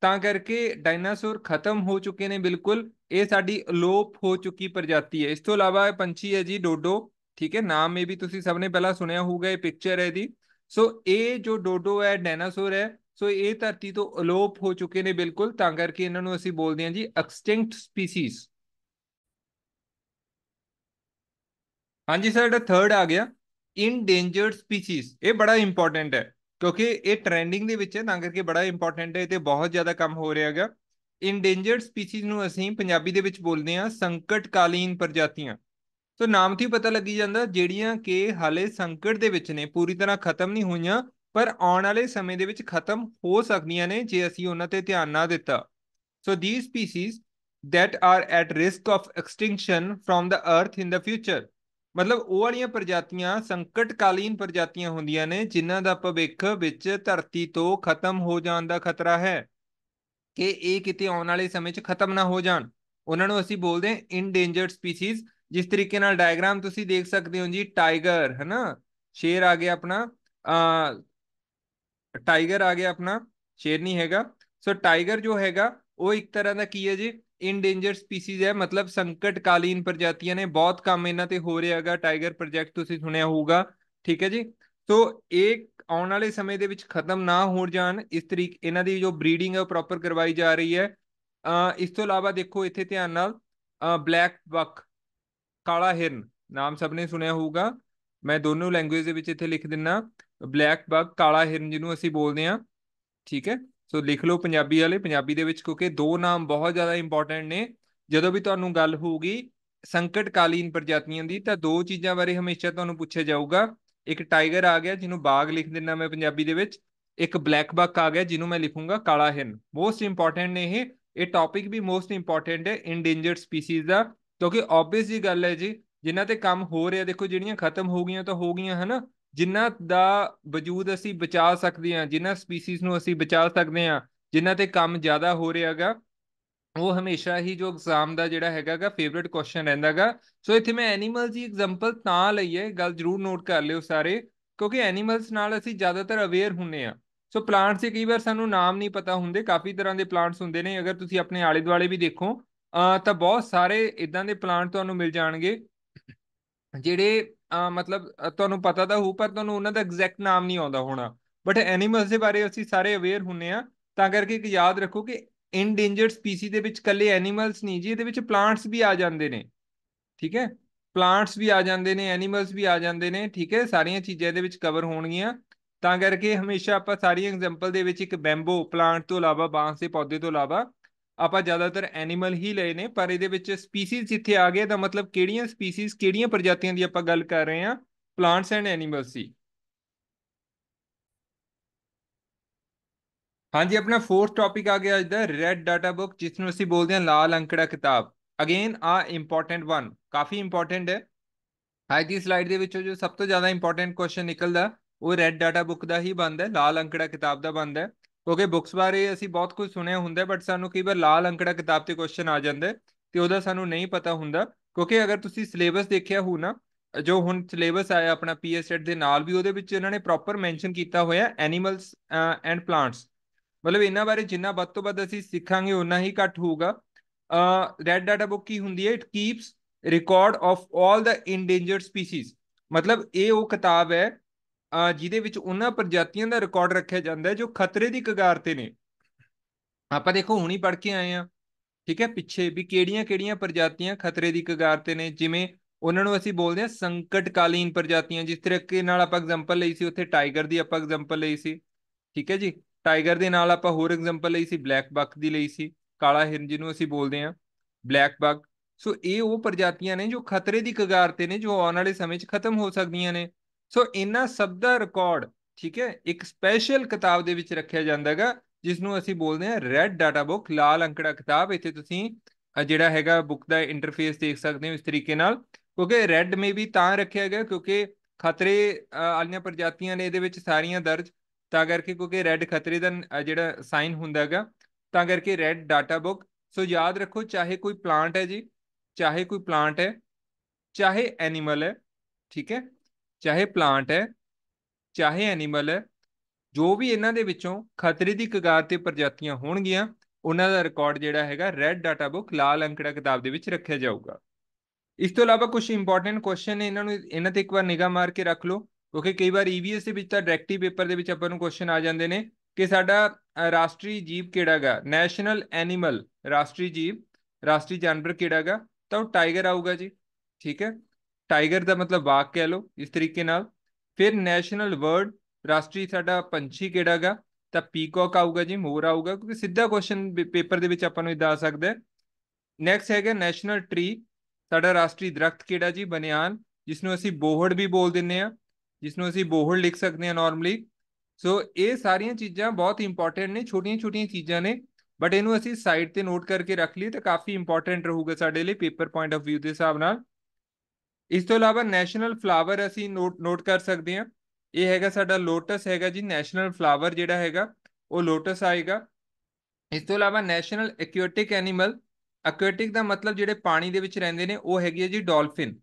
ਤਾਂ ਕਰਕੇ ਡਾਇਨਾਸੌਰ ਖਤਮ ਹੋ ਚੁੱਕੇ ਨੇ ਬਿਲਕੁਲ ਇਹ ਸਾਡੀ ਅਲੋਪ ਹੋ ਚੁੱਕੀ ਪ੍ਰਜਾਤੀ ਹੈ ਇਸ ਤੋਂ ਇਲਾਵਾ ਇਹ ਪੰਛੀ ਹੈ ਜੀ ਡੋਡੋ ਠੀਕ ਹੈ ਨਾਮ ਇਹ ਵੀ ਤੁਸੀਂ ਸਭ ਨੇ ਪਹਿਲਾਂ ਸੁਣਿਆ ਹੋਊਗਾ ਇਹ ਪਿਕਚਰ ਹੈ ਦੀ ਸੋ ਇਹ ਜੋ ਡੋਡੋ ਹੈ ਡਾਇਨਾਸੌਰ ਹੈ ਸੋ ਇਹ ਧਰਤੀ ਤੋਂ ਅਲੋਪ ਹੋ ਚੁੱਕੇ ਨੇ ਬਿਲਕੁਲ ਤਾਂ ਕਰਕੇ ਇਹਨਾਂ ਨੂੰ ਅਸੀਂ ਬੋਲਦੇ ਹਾਂ ਜੀ ਐਕਸਟਿੰਕਟ ਸਪੀਸੀਜ਼ ਹਾਂਜੀ ਇਹ ਥਰਡ ਆ ਗਿਆ ਇਨਡੇਂਜਰਡ ਸਪੀਸੀਜ਼ ਇਹ ਬੜਾ ਇੰਪੋਰਟੈਂਟ ਹੈ ਕਿਉਂਕਿ ਇਹ ਟ੍ਰੈਂਡਿੰਗ ਦੇ ਵਿੱਚ ਹੈ ਤਾਂ ਕਰਕੇ ਬੜਾ ਇੰਪੋਰਟੈਂਟ ਹੈ ਤੇ ਬਹੁਤ ਜ਼ਿਆਦਾ ਕੰਮ ਹੋ ਰਿਹਾ ਹੈਗਾ ਇਨਡੇਂਜਰਡ ਸਪੀਸੀਜ਼ ਨੂੰ ਅਸੀਂ ਪੰਜਾਬੀ ਦੇ ਵਿੱਚ ਬੋਲਦੇ ਹਾਂ ਸੰਕਟਕਾਲੀਨ ਪ੍ਰਜਾਤੀਆਂ ਸੋ ਨਾਮ ਤੋਂ ਹੀ ਪਤਾ ਲੱਗੀ ਜਾਂਦਾ ਜਿਹੜੀਆਂ ਕਿ ਹਾਲੇ ਸੰਕਟ ਦੇ ਵਿੱਚ ਨੇ ਪੂਰੀ ਤਰ੍ਹਾਂ ਖਤਮ ਨਹੀਂ ਹੋਈਆਂ ਪਰ ਆਉਣ ਵਾਲੇ ਸਮੇਂ ਦੇ ਵਿੱਚ ਖਤਮ ਹੋ ਸਕਦੀਆਂ ਨੇ ਜੇ ਅਸੀਂ ਉਹਨਾਂ ਤੇ ਧਿਆਨ ਨਾ ਦਿੱਤਾ so these species that are at risk of extinction from the earth in the future ਮਤਲਬ ਉਹ ਵਾਲੀਆਂ ਪ੍ਰਜਾਤੀਆਂ ਸੰਕਟਕਾਲੀਨ ਪ੍ਰਜਾਤੀਆਂ ਹੁੰਦੀਆਂ ਨੇ ਜਿਨ੍ਹਾਂ ਦਾ ਭਵਿੱਖ ਵਿੱਚ ਧਰਤੀ ਤੋਂ ਖਤਮ ਹੋ ਜਾਣ ਦਾ ਖਤਰਾ ਹੈ ਕਿ ਇਹ ਕਿਤੇ ਆਉਣ ਵਾਲੇ ਸਮੇਂ 'ਚ ਖਤਮ ਨਾ ਹੋ ਜਾਣ ਉਹਨਾਂ ਨੂੰ ਅਸੀਂ ਬੋਲਦੇ ਹਾਂ ਇਨਡੇਂਜਰਡ ਸਪੀਸੀਜ਼ ਜਿਸ ਤਰੀਕੇ ਨਾਲ ਡਾਇਗਰਾਮ ਤੁਸੀਂ ਦੇਖ ਸਕਦੇ ਹੋ ਜੀ ਟਾਈਗਰ ਹੈ ਨਾ ਸ਼ੇਰ ਆ ਗਿਆ ਆਪਣਾ ਟਾਈਗਰ ਆ ਗਿਆ ਆਪਣਾ ਸ਼ੇਰਨੀ ਹੈਗਾ ਸੋ ਟਾਈਗਰ ਜੋ ਹੈਗਾ ਉਹ ਇੱਕ ਤਰ੍ਹਾਂ ਦਾ ਕੀ ਹੈ ਜੀ ਇਨਡੇਂਜਰ ਸਪੀਸੀਜ਼ ਹੈ ਮਤਲਬ ਸੰਕਟਕਾਲੀਨ ਪ੍ਰਜਾਤੀਆਂ ਨੇ ਬਹੁਤ ਕੰਮ ਇਹਨਾਂ ਤੇ ਹੋ ਰਿਹਾ ਹੈਗਾ ਟਾਈਗਰ ਪ੍ਰੋਜੈਕਟ ਤੁਸੀਂ ਸੁਣਿਆ ਹੋਊਗਾ ਠੀਕ ਹੈ ਜੀ ਸੋ ਇਹ ਆਉਣ ਵਾਲੇ ਸਮੇਂ ਦੇ ਵਿੱਚ ਖਤਮ ਨਾ ਹੋ ਜਾਣ ਇਸ ਤਰੀਕ ਇਹਨਾਂ ਦੀ ਜੋ ਬਰੀਡਿੰਗ ਹੈ ਪ੍ਰੋਪਰ ਕਰਵਾਈ ਜਾ ਰਹੀ ਹੈ ਇਸ ਤੋਂ ਇਲਾਵਾ ਦੇਖੋ ਇੱਥੇ ਧਿਆਨ ਨਾਲ ਬਲੈਕ ਬਕ ਕਾਲਾ ਹਿਰਨ ਨਾਮ ਸਭ ਨੇ ਸੁਣਿਆ ਹੋਊਗਾ ਮੈਂ ਦੋਨੋਂ ਲੈਂਗੁਏਜ ਦੇ ਵਿੱਚ ਇੱਥੇ ਲਿਖ ਦਿੰਨਾ ਬਲੈਕ ਬਗ ਕਾਲਾ ਹਿਰਨ ਜਿਹਨੂੰ ਅਸੀਂ ਬੋਲਦੇ ਆ ਠੀਕ ਹੈ ਸੋ ਲਿਖ ਲਓ ਪੰਜਾਬੀ ਵਾਲੇ ਪੰਜਾਬੀ ਦੇ ਵਿੱਚ ਕਿਉਂਕਿ ਦੋ ਨਾਮ ਬਹੁਤ ਜ਼ਿਆਦਾ ਇੰਪੋਰਟੈਂਟ ਨੇ ਜਦੋਂ ਵੀ ਤੁਹਾਨੂੰ ਗੱਲ ਹੋਊਗੀ ਸੰਕਟਕਾਲੀਨ ਪ੍ਰਜਾਤੀਆਂ ਦੀ ਤਾਂ ਦੋ ਚੀਜ਼ਾਂ ਬਾਰੇ ਹਮੇਸ਼ਾ ਤੁਹਾਨੂੰ ਪੁੱਛਿਆ ਜਾਊਗਾ ਇੱਕ ਟਾਈਗਰ ਆ ਗਿਆ ਜਿਹਨੂੰ ਬਾਗ ਲਿਖ ਦਿੰਦਾ ਮੈਂ ਪੰਜਾਬੀ ਦੇ ਵਿੱਚ ਇੱਕ ਬਲੈਕ ਬਕ ਆ ਗਿਆ ਜਿਹਨੂੰ ਮੈਂ ਲਿਖੂੰਗਾ ਕਾਲਾ ਹਿਰਨ ਮੋਸਟ ਇੰਪੋਰਟੈਂਟ ਨੇ ਇਹ ਇਹ ਟਾਪਿਕ ਵੀ ਮੋਸਟ ਇੰਪੋਰਟੈਂਟ ਹੈ ਇਨਡੇਂਜਰਡ ਸਪੀਸੀਜ਼ ਦਾ ਕਿਉਂਕਿ ਆਬਵੀਅਸ ਜੀ ਗੱਲ ਹੈ ਜੀ ਜਿਨ੍ਹਾਂ ਤੇ ਕੰਮ ਹੋ ਰਿਹਾ ਦੇਖੋ ਜਿਹੜੀਆਂ ਖਤਮ ਹੋ ਗਈਆਂ ਤਾਂ ਹੋ ਗਈਆਂ ਹਨਾ ਜਿਨ੍ਹਾਂ ਦਾ ਵਜੂਦ ਅਸੀਂ ਬਚਾ ਸਕਦੇ ਹਾਂ ਜਿਨ੍ਹਾਂ ਸਪੀਸੀਜ਼ ਨੂੰ ਅਸੀਂ ਬਚਾ ਸਕਦੇ ਹਾਂ ਜਿਨ੍ਹਾਂ ਤੇ ਕੰਮ ਜ਼ਿਆਦਾ ਹੋ ਰਿਹਾਗਾ ਉਹ ਹਮੇਸ਼ਾ ਹੀ ਜੋ ਐਗਜ਼ਾਮ ਦਾ ਜਿਹੜਾ ਹੈਗਾਗਾ ਫੇਵਰਿਟ ਕੁਐਸਚਨ ਰਹਿੰਦਾਗਾ ਸੋ ਇੱਥੇ ਮੈਂ ਐਨੀਮਲਸ ਦੀ ਐਗਜ਼ਾਮਪਲ ਤਾਂ ਲਈਏ ਗੱਲ ਜ਼ਰੂਰ ਨੋਟ ਕਰ ਲਿਓ ਸਾਰੇ ਕਿਉਂਕਿ ਐਨੀਮਲਸ ਨਾਲ ਅਸੀਂ ਜ਼ਿਆਦਾਤਰ ਅਵੇਅਰ ਹੁੰਨੇ ਆ ਸੋ ਪਲਾਂਟਸ ਦੇ ਕਈ ਵਾਰ ਸਾਨੂੰ ਨਾਮ ਨਹੀਂ ਪਤਾ ਹੁੰਦੇ ਕਾਫੀ ਤਰ੍ਹਾਂ ਦੇ ਪਲਾਂਟਸ ਹੁੰਦੇ ਨੇ ਅਗਰ ਤੁਸੀਂ ਆਪਣੇ ਆਲੇ ਦੁਆਲੇ ਵੀ ਦੇਖੋ ਤਾਂ ਬਹੁਤ ਸਾਰੇ ਇਦਾਂ ਦੇ ਪਲਾਂਟ ਤੁਹਾਨੂੰ ਮਿਲ ਜਾਣਗੇ ਜਿਹੜੇ ਮਤਲਬ ਤੁਹਾਨੂੰ ਪਤਾ ਤਾਂ ਹੋਊ ਪਰ ਤੁਹਾਨੂੰ ਉਹਨਾਂ ਦਾ ਐਗਜ਼ੈਕਟ ਨਾਮ ਨਹੀਂ ਆਉਂਦਾ ਹੋਣਾ ਬਟ ਐਨੀਮਲਸ ਦੇ ਬਾਰੇ ਅਸੀਂ ਸਾਰੇ ਅਵੇਅਰ ਹੁੰਨੇ ਆ ਤਾਂ ਕਰਕੇ ਇੱਕ ਯਾਦ ਰੱਖੋ ਕਿ ਇਨਡੇਂਜਰਡ ਸਪੀਸੀ ਦੇ ਵਿੱਚ ਕੱਲੇ ਐਨੀਮਲਸ ਨਹੀਂ ਜੀ ਇਹਦੇ ਵਿੱਚ ਪਲਾਂਟਸ ਵੀ ਆ ਜਾਂਦੇ ਨੇ ਠੀਕ ਹੈ ਪਲਾਂਟਸ ਵੀ ਆ ਜਾਂਦੇ ਨੇ ਐਨੀਮਲਸ ਵੀ ਆ ਜਾਂਦੇ ਨੇ ਠੀਕ ਹੈ ਸਾਰੀਆਂ ਚੀਜ਼ਾਂ ਇਹਦੇ ਵਿੱਚ ਕਵਰ ਹੋਣਗੀਆਂ ਤਾਂ ਕਰਕੇ ਹਮੇਸ਼ਾ ਆਪਾਂ ਸਾਰੀਆਂ ਐਗਜ਼ਾਮਪਲ ਦੇ ਵਿੱਚ ਇੱਕ ਬੈਂਬੋ ਪਲਾਂਟ ਤੋਂ ਇਲਾਵਾ ਬਾਂਸ ਦੇ ਪੌਦੇ ਤੋਂ ਇਲਾਵਾ ਆਪਾਂ ਜ਼ਿਆਦਾਤਰ ਐਨੀਮਲ ਹੀ ਲਏ ਨੇ ਪਰ ਇਹਦੇ ਵਿੱਚ ਸਪੀਸੀਜ਼ ਜਿੱਥੇ ਆ ਗਏ ਤਾਂ ਮਤਲਬ ਕਿਹੜੀਆਂ ਸਪੀਸੀਜ਼ ਕਿਹੜੀਆਂ ਪ੍ਰਜਾਤੀਆਂ ਦੀ ਆਪਾਂ ਗੱਲ ਕਰ ਰਹੇ ਹਾਂ ਪਲਾਂਟਸ ਐਂਡ ਐਨੀਮਲਸ ਸੀ ਹਾਂਜੀ ਆਪਣਾ ਫੋਰਥ ਟਾਪਿਕ ਆ ਗਿਆ ਅੱਜ ਦਾ ਰੈੱਡ ਡਾਟਾ ਬੁੱਕ ਜਿਸ ਨੂੰ ਅਸੀਂ ਬੋਲਦੇ ਹਾਂ ਲਾਲ ਅੰਕੜਾ ਕਿਤਾਬ ਅਗੇਨ ਆ ਇੰਪੋਰਟੈਂਟ ਵਨ ਕਾਫੀ ਇੰਪੋਰਟੈਂਟ ਹੈ ਅੱਜ ਦੀ ਸਲਾਈਡ ਦੇ ਵਿੱਚੋਂ ਜੋ ਸਭ ਤੋਂ ਜ਼ਿਆਦਾ ਇੰਪੋਰਟੈਂਟ ਕੁਐਸਚਨ ਨਿਕਲਦਾ ਉਹ ਰੈੱਡ ਡਾਟਾ ਬੁੱਕ ਦਾ ਹੀ ਬੰਦ ਹੈ ਲਾਲ ਅੰਕੜਾ ਕਿਤਾਬ ਦਾ ਬੰਦ ਹੈ ਕਿਉਂਕਿ ਬੁੱਕਸ ਬਾਰੇ ਅਸੀਂ ਬਹੁਤ ਕੁਝ ਸੁਣਿਆ ਹੁੰਦਾ ਬਟ ਸਾਨੂੰ ਕਈ ਵਾਰ ਲਾਲ ਅੰਕੜਾ ਕਿਤਾਬ ਤੇ ਕੁਐਸਚਨ ਆ ਜਾਂਦੇ ਤੇ ਉਹਦਾ ਸਾਨੂੰ ਨਹੀਂ ਪਤਾ ਹੁੰਦਾ ਕਿਉਂਕਿ ਅਗਰ ਤੁਸੀਂ ਸਿਲੇਬਸ ਦੇਖਿਆ ਹੋ ਨਾ ਜੋ ਹੁਣ ਸਿਲੇਬਸ ਆਇਆ ਆਪਣਾ ਪੀਐਸਐਟ ਦੇ ਨਾਲ ਵੀ ਉਹਦੇ ਵਿੱਚ ਇਹਨਾਂ ਨੇ ਪ੍ਰੋਪਰ ਮੈਂਸ਼ਨ ਕੀਤਾ ਹੋਇਆ ਐਨੀਮਲਸ ਐਂਡ ਪਲਾਂਟਸ ਮਤਲਬ ਇਹਨਾਂ ਬਾਰੇ ਜਿੰਨਾ ਵੱਧ ਤੋਂ ਵੱਧ ਅਸੀਂ ਸਿੱਖਾਂਗੇ ਉਨਾ ਹੀ ਘੱਟ ਹੋਊਗਾ ਰੈਡ ਡਾਟਾ ਬੁੱਕ ਕੀ ਹੁੰਦੀ ਹੈ it keeps record of 올 the endangered species ਮਤਲਬ ਇਹ ਉਹ ਕਿਤਾਬ ਹੈ ਜਿਹਦੇ ਵਿੱਚ ਉਹਨਾਂ ਪ੍ਰਜਾਤੀਆਂ ਦਾ ਰਿਕਾਰਡ ਰੱਖਿਆ ਜਾਂਦਾ ਹੈ ਜੋ ਖਤਰੇ ਦੀ ਕਗਾਰ ਤੇ ਨੇ ਆਪਾਂ ਦੇਖੋ ਹੁਣੀ ਪੜ ਕੇ ਆਏ ਆ ਠੀਕ ਹੈ ਪਿੱਛੇ ਵੀ ਕਿਹੜੀਆਂ-ਕਿਹੜੀਆਂ ਪ੍ਰਜਾਤੀਆਂ ਖਤਰੇ ਦੀ ਕਗਾਰ ਤੇ ਨੇ ਜਿਵੇਂ ਉਹਨਾਂ ਨੂੰ ਅਸੀਂ ਬੋਲਦੇ ਆ ਸੰਕਟਕਾਲੀਨ ਪ੍ਰਜਾਤੀਆਂ ਜਿਸ ਤਰੀਕੇ ਨਾਲ ਆਪਾਂ ਐਗਜ਼ਾਮਪਲ ਲਈ ਸੀ ਉੱਥੇ ਟਾਈਗਰ ਦੀ ਆਪਾਂ ਐਗਜ਼ਾਮਪਲ ਲਈ ਸੀ ਠੀਕ ਹੈ ਜੀ ਟਾਈਗਰ ਦੇ ਨਾਲ ਆਪਾਂ ਹੋਰ ਐਗਜ਼ਾਮਪਲ ਲਈ ਸੀ ਬਲੈਕ ਬੱਕ ਦੀ ਲਈ ਸੀ ਕਾਲਾ ਹਿਰਨ ਜਿਹਨੂੰ ਅਸੀਂ ਬੋਲਦੇ ਆ ਬਲੈਕ ਬੱਕ ਸੋ ਇਹ ਉਹ ਪ੍ਰਜਾਤੀਆਂ ਨੇ ਜੋ ਖਤਰੇ ਦੀ ਕਗਾਰ ਤੇ ਨੇ ਜੋ ਆਉਣ ਵਾਲੇ ਸਮੇਂ 'ਚ ਖਤਮ ਹੋ ਸਕਦੀਆਂ ਨੇ ਸੋ ਇਹਨਾਂ ਸਭ ਦਾ ਰਿਕਾਰਡ ਠੀਕ ਹੈ ਇੱਕ ਸਪੈਸ਼ਲ ਕਿਤਾਬ ਦੇ ਵਿੱਚ ਰੱਖਿਆ ਜਾਂਦਾ ਹੈਗਾ ਜਿਸ ਨੂੰ ਅਸੀਂ ਬੋਲਦੇ ਹਾਂ ਰੈੱਡ ਡਾਟਾ ਬੁੱਕ ਲਾਲ ਅੰਕੜਾ ਕਿਤਾਬ ਇੱਥੇ ਤੁਸੀਂ ਜਿਹੜਾ ਹੈਗਾ ਬੁੱਕ ਦਾ ਇੰਟਰਫੇਸ ਦੇਖ ਸਕਦੇ ਹੋ ਇਸ ਤਰੀਕੇ ਨਾਲ ਕਿਉਂਕਿ ਰੈੱਡ ਮੇ ਵੀ ਤਾਂ ਰੱਖਿਆ ਗਿਆ ਕਿਉਂਕਿ ਖਤਰੇ ਵਾਲੀਆਂ ਪ੍ਰਜਾਤੀਆਂ ਨੇ ਇਹਦੇ ਵਿੱਚ ਸਾਰੀਆਂ ਦਰਜ ਤਾਂ ਕਰਕੇ ਕਿਉਂਕਿ ਰੈੱਡ ਖਤਰੇ ਦਾ ਜਿਹੜਾ ਸਾਈਨ ਹੁੰਦਾ ਹੈਗਾ ਤਾਂ ਕਰਕੇ ਰੈੱਡ ਡਾਟਾ ਬੁੱਕ ਸੋ ਯਾਦ ਰੱਖੋ ਚਾਹੇ ਕੋਈ ਪਲਾਂਟ ਹੈ ਜੀ ਚਾਹੇ ਕੋਈ ਪਲਾਂਟ ਹੈ ਚਾਹੇ ਐਨੀਮਲ ਹੈ ਠੀਕ ਹੈ ਚਾਹੇ ਪਲਾਂਟ ਹੈ ਚਾਹੇ ਐਨੀਮਲ ਹੈ ਜੋ ਵੀ ਇਹਨਾਂ ਦੇ ਵਿੱਚੋਂ ਖਤਰੇ ਦੀ ਕਗਾਰ ਤੇ ਪ੍ਰਜਾਤੀਆਂ ਹੋਣਗੀਆਂ ਉਹਨਾਂ ਦਾ ਰਿਕਾਰਡ ਜਿਹੜਾ ਹੈਗਾ ਰੈੱਡ ਡਾਟਾ ਬੁੱਕ ਲਾਲ ਅੰਕੜਾ ਕਿਤਾਬ ਦੇ ਵਿੱਚ ਰੱਖਿਆ ਜਾਊਗਾ ਇਸ ਤੋਂ ਇਲਾਵਾ ਕੁਝ ਇੰਪੋਰਟੈਂਟ ਕੁਐਸਚਨ ਨੇ ਇਹਨਾਂ ਨੂੰ ਇਹਨਾਂ ਤੇ ਇੱਕ ਵਾਰ ਨਿਗਾਹ ਮਾਰ ਕੇ ਰੱਖ ਲਓ ਕਿਉਂਕਿ ਕਈ ਵਾਰ ਈਵੀਐਸ e ਦੇ ਵਿੱਚ ਤਾਂ ਡਾਇਰੈਕਟਿਵ ਪੇਪਰ ਦੇ ਵਿੱਚ ਆਪਾਂ ਨੂੰ ਕੁਐਸਚਨ ਆ ਜਾਂਦੇ ਨੇ ਕਿ ਸਾਡਾ ਰਾਸ਼ਟਰੀ ਜੀਵ ਕਿਹੜਾਗਾ ਨੈਸ਼ਨਲ ਐਨੀਮਲ ਰਾਸ਼ਟਰੀ ਜੀਵ ਰਾਸ਼ਟਰੀ ਜਾਨਵਰ ਕਿਹੜਾਗਾ ਤਾਂ ਉਹ ਟਾਈਗਰ ਆਊਗਾ ਜੀ ਠੀਕ ਹੈ ਟਾਈਗਰ ਦਾ ਮਤਲਬ ਵਾਕ ਕਹਿ ਲਓ ਇਸ ਤਰੀਕੇ ਨਾਲ ਫਿਰ ਨੈਸ਼ਨਲ ਵਰਡ ਰਾਸ਼ਟਰੀ ਸਾਡਾ ਪੰਛੀ ਕਿਹੜਾਗਾ ਤਾਂ ਪੀਕੌਕ ਆਊਗਾ ਜੀ ਮੋਰ ਆਊਗਾ ਕਿਉਂਕਿ ਸਿੱਧਾ ਕੁਐਸਚਨ ਪੇਪਰ ਦੇ ਵਿੱਚ ਆਪਾਂ ਨੂੰ ਇਦਾਂ ਆ ਸਕਦਾ ਹੈ ਨੈਕਸਟ ਹੈਗਾ ਨੈਸ਼ਨਲ ਟਰੀ ਸਾਡਾ ਰਾਸ਼ਟਰੀ ਦਰਖਤ ਕਿਹੜਾ ਜੀ ਬਨਿਆਨ ਜਿਸ ਨੂੰ ਅਸੀਂ ਬੋਹੜ ਵੀ ਬੋਲ ਦਿੰਨੇ ਆ ਜਿਸ ਨੂੰ ਅਸੀਂ ਬੋਹੜ ਲਿਖ ਸਕਦੇ ਆ ਨਾਰਮਲੀ ਸੋ ਇਹ ਸਾਰੀਆਂ ਚੀਜ਼ਾਂ ਬਹੁਤ ਇੰਪੋਰਟੈਂਟ ਨੇ ਛੋਟੀਆਂ-ਛੋਟੀਆਂ ਚੀਜ਼ਾਂ ਨੇ ਬਟ ਇਹਨੂੰ ਅਸੀਂ ਸਾਈਡ ਤੇ ਨੋਟ ਕਰਕੇ ਰੱਖ ਲਈ ਤਾਂ ਕਾਫੀ ਇੰਪੋਰਟੈਂਟ ਰਹੂਗਾ ਸਾਡੇ ਲਈ ਪੇਪਰ ਪੁਆਇੰਟ ਆਫ View ਦੇ ਹਿਸਾਬ ਨਾਲ ਇਸ ਤੋਂ ਇਲਾਵਾ ਨੈਸ਼ਨਲ ਫਲਾਵਰ ਅਸੀਂ ਨੋਟ ਨੋਟ ਕਰ ਸਕਦੇ ਹਾਂ ਇਹ ਹੈਗਾ ਸਾਡਾ ਲੋਟਸ ਹੈਗਾ ਜੀ ਨੈਸ਼ਨਲ ਫਲਾਵਰ ਜਿਹੜਾ ਹੈਗਾ ਉਹ ਲੋਟਸ ਆਏਗਾ ਇਸ ਤੋਂ ਇਲਾਵਾ ਨੈਸ਼ਨਲ ਐਕੁਆਟਿਕ ਐਨੀਮਲ ਐਕੁਆਟਿਕ ਦਾ ਮਤਲਬ ਜਿਹੜੇ ਪਾਣੀ ਦੇ ਵਿੱਚ ਰਹਿੰਦੇ ਨੇ ਉਹ ਹੈਗੀ ਹੈ ਜੀ ਡਾਲਫਿਨ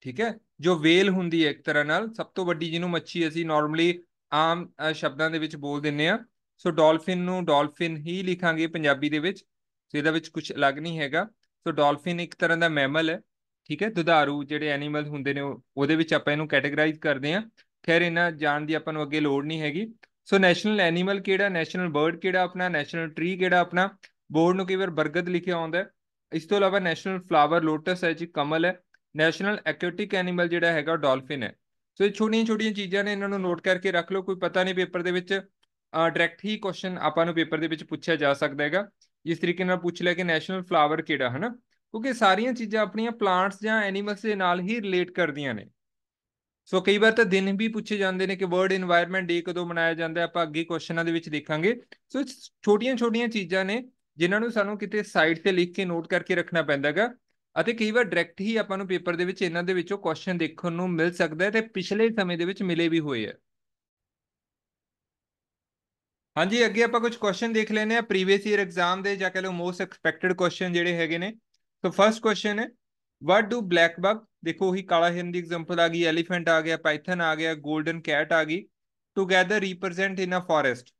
ਠੀਕ ਹੈ ਜੋ ਵੇਲ ਹੁੰਦੀ ਹੈ ਇੱਕ ਤਰ੍ਹਾਂ ਨਾਲ ਸਭ ਤੋਂ ਵੱਡੀ ਜਿਹਨੂੰ ਮੱਛੀ ਅਸੀਂ ਨਾਰਮਲੀ ਆਮ ਸ਼ਬਦਾਂ ਦੇ ਵਿੱਚ ਬੋਲ ਦਿੰਨੇ ਆ ਸੋ ਡਾਲਫਿਨ ਨੂੰ ਡਾਲਫਿਨ ਹੀ ਲਿਖਾਂਗੇ ਪੰਜਾਬੀ ਦੇ ਵਿੱਚ ਸੋ ਇਹਦਾ ਵਿੱਚ ਕੁਝ ਅਲੱਗ ਨਹੀਂ ਹੈਗਾ ਸੋ ਡਾਲਫਿਨ ਇੱਕ ਤਰ੍ਹਾਂ ਦਾ ਮੈਮਲ ਹੈ ਠੀਕ ਹੈ ਦੁਧਾਰੂ ਜਿਹੜੇ ਐਨੀਮਲ ਹੁੰਦੇ ਨੇ ਉਹਦੇ ਵਿੱਚ ਆਪਾਂ ਇਹਨੂੰ ਕੈਟਾਗਰਾਈਜ਼ ਕਰਦੇ ਆ ਖੈਰ ਇਹਨਾਂ ਜਾਣ ਦੀ ਆਪਾਂ ਨੂੰ ਅੱਗੇ ਲੋੜ ਨਹੀਂ ਹੈਗੀ ਸੋ ਨੈਸ਼ਨਲ ਐਨੀਮਲ ਕਿਹੜਾ ਨੈਸ਼ਨਲ ਬਰਡ ਕਿਹੜਾ ਆਪਣਾ ਨੈਸ਼ਨਲ ਟਰੀ ਕਿਹੜਾ ਆਪਣਾ ਬੋਰਡ ਨੂੰ ਕਈ ਵਾਰ ਬਰਗਦ ਲਿਖਿਆ ਆਉਂਦਾ ਇਸ ਤੋਂ ਇਲਾਵਾ ਨੈਸ਼ਨਲ ਫਲਾਵਰ ਲੋਟਸ ਹੈ ਜੀ ਕਮਲ ਹੈ ਨੈਸ਼ਨਲ ਐਕੁਆਟਿਕ ਐਨੀਮਲ ਜਿਹੜਾ ਹੈਗਾ ਡਾਲਫਿਨ ਹੈ ਸੋ ਇਹ ਛੋਟੀਆਂ ਛੋਟੀਆਂ ਚੀਜ਼ਾਂ ਨੇ ਇਹਨਾਂ ਨੂੰ ਨੋਟ ਕਰਕੇ ਰੱਖ ਲਓ ਕੋਈ ਪਤਾ ਨਹੀਂ ਪੇਪਰ ਦੇ ਵਿੱਚ ਡਾਇਰੈਕਟ ਹੀ ਕੁਐਸਚਨ ਆਪਾਂ ਨੂੰ ਪੇਪਰ ਦੇ ਵਿੱਚ ਪੁੱਛਿਆ ਜਾ ਸਕਦਾ ਹੈਗਾ ਇਸ ਤਰੀਕੇ ਨਾਲ ਪੁੱਛ ਲਿਆ ਕਿ ਨੈਸ਼ਨਲ ਫਲਾਵਰ ਕਿਹੜਾ ਹਨਾ ਕਿਉਂਕਿ ਸਾਰੀਆਂ ਚੀਜ਼ਾਂ ਆਪਣੀਆਂ ਪਲਾਂਟਸ ਜਾਂ ਐਨੀਮਲਸ ਦੇ ਨਾਲ ਹੀ ਰਿਲੇਟ ਕਰਦੀਆਂ ਨੇ ਸੋ ਕਈ ਵਾਰ ਤਾਂ ਦਿਨ ਵੀ ਪੁੱਛੇ ਜਾਂਦੇ ਨੇ ਕਿ ਵਰਡ এনवायरमेंट ਡੇ ਕਦੋਂ ਮਨਾਇਆ ਜਾਂਦਾ ਹੈ ਆਪਾਂ ਅੱਗੇ ਕੁਐਸਚਨਾਂ ਦੇ ਵਿੱਚ ਦੇਖਾਂਗੇ ਸੋ ਛੋਟੀਆਂ-ਛੋਟੀਆਂ ਚੀਜ਼ਾਂ ਨੇ ਜਿਨ੍ਹਾਂ ਨੂੰ ਸਾਨੂੰ ਕਿਤੇ ਸਾਈਡ ਤੇ ਲਿਖ ਕੇ ਨੋਟ ਕਰਕੇ ਰੱਖਣਾ ਪੈਂਦਾਗਾ ਅਤੇ ਕਈ ਵਾਰ ਡਾਇਰੈਕਟ ਹੀ ਆਪਾਂ ਨੂੰ ਪੇਪਰ ਦੇ ਵਿੱਚ ਇਹਨਾਂ ਦੇ ਵਿੱਚੋਂ ਕੁਐਸਚਨ ਦੇਖਣ ਨੂੰ ਮਿਲ ਸਕਦਾ ਹੈ ਤੇ ਪਿਛਲੇ ਸਮੇਂ ਦੇ ਵਿੱਚ ਮਿਲੇ ਵੀ ਹੋਏ ਆ ਹਾਂਜੀ ਅੱਗੇ ਆਪਾਂ ਕੁਝ ਕੁਐਸਚਨ ਦੇਖ ਲੈਨੇ ਆ ਪ੍ਰੀਵੀਅਸ ਈਅਰ ਐਗਜ਼ਾਮ ਦੇ ਜਾਂ ਕਹ ਲਓ ਮੋਸਟ ਐਕਸਪੈਕਟਡ ਕੁਐਸਚਨ ਜਿਹੜੇ ਹੈਗੇ ਨੇ ਸੋ ਫਰਸਟ ਕੁਐਸਚਨ ਹੈ ਵਾਟ ਡੂ ਬਲੈਕ ਬਗ ਦੇਖੋ ਉਹੀ ਕਾਲਾ ਹਿਰਨ ਦੀ ਐਗਜ਼ਾਮਪਲ ਆ ਗਈ ਐਲੀਫੈਂਟ ਆ ਗਿਆ ਪਾਈਥਨ ਆ ਗਿਆ 골ਡਨ ਕੈਟ ਆ ਗਈ together represent in a forest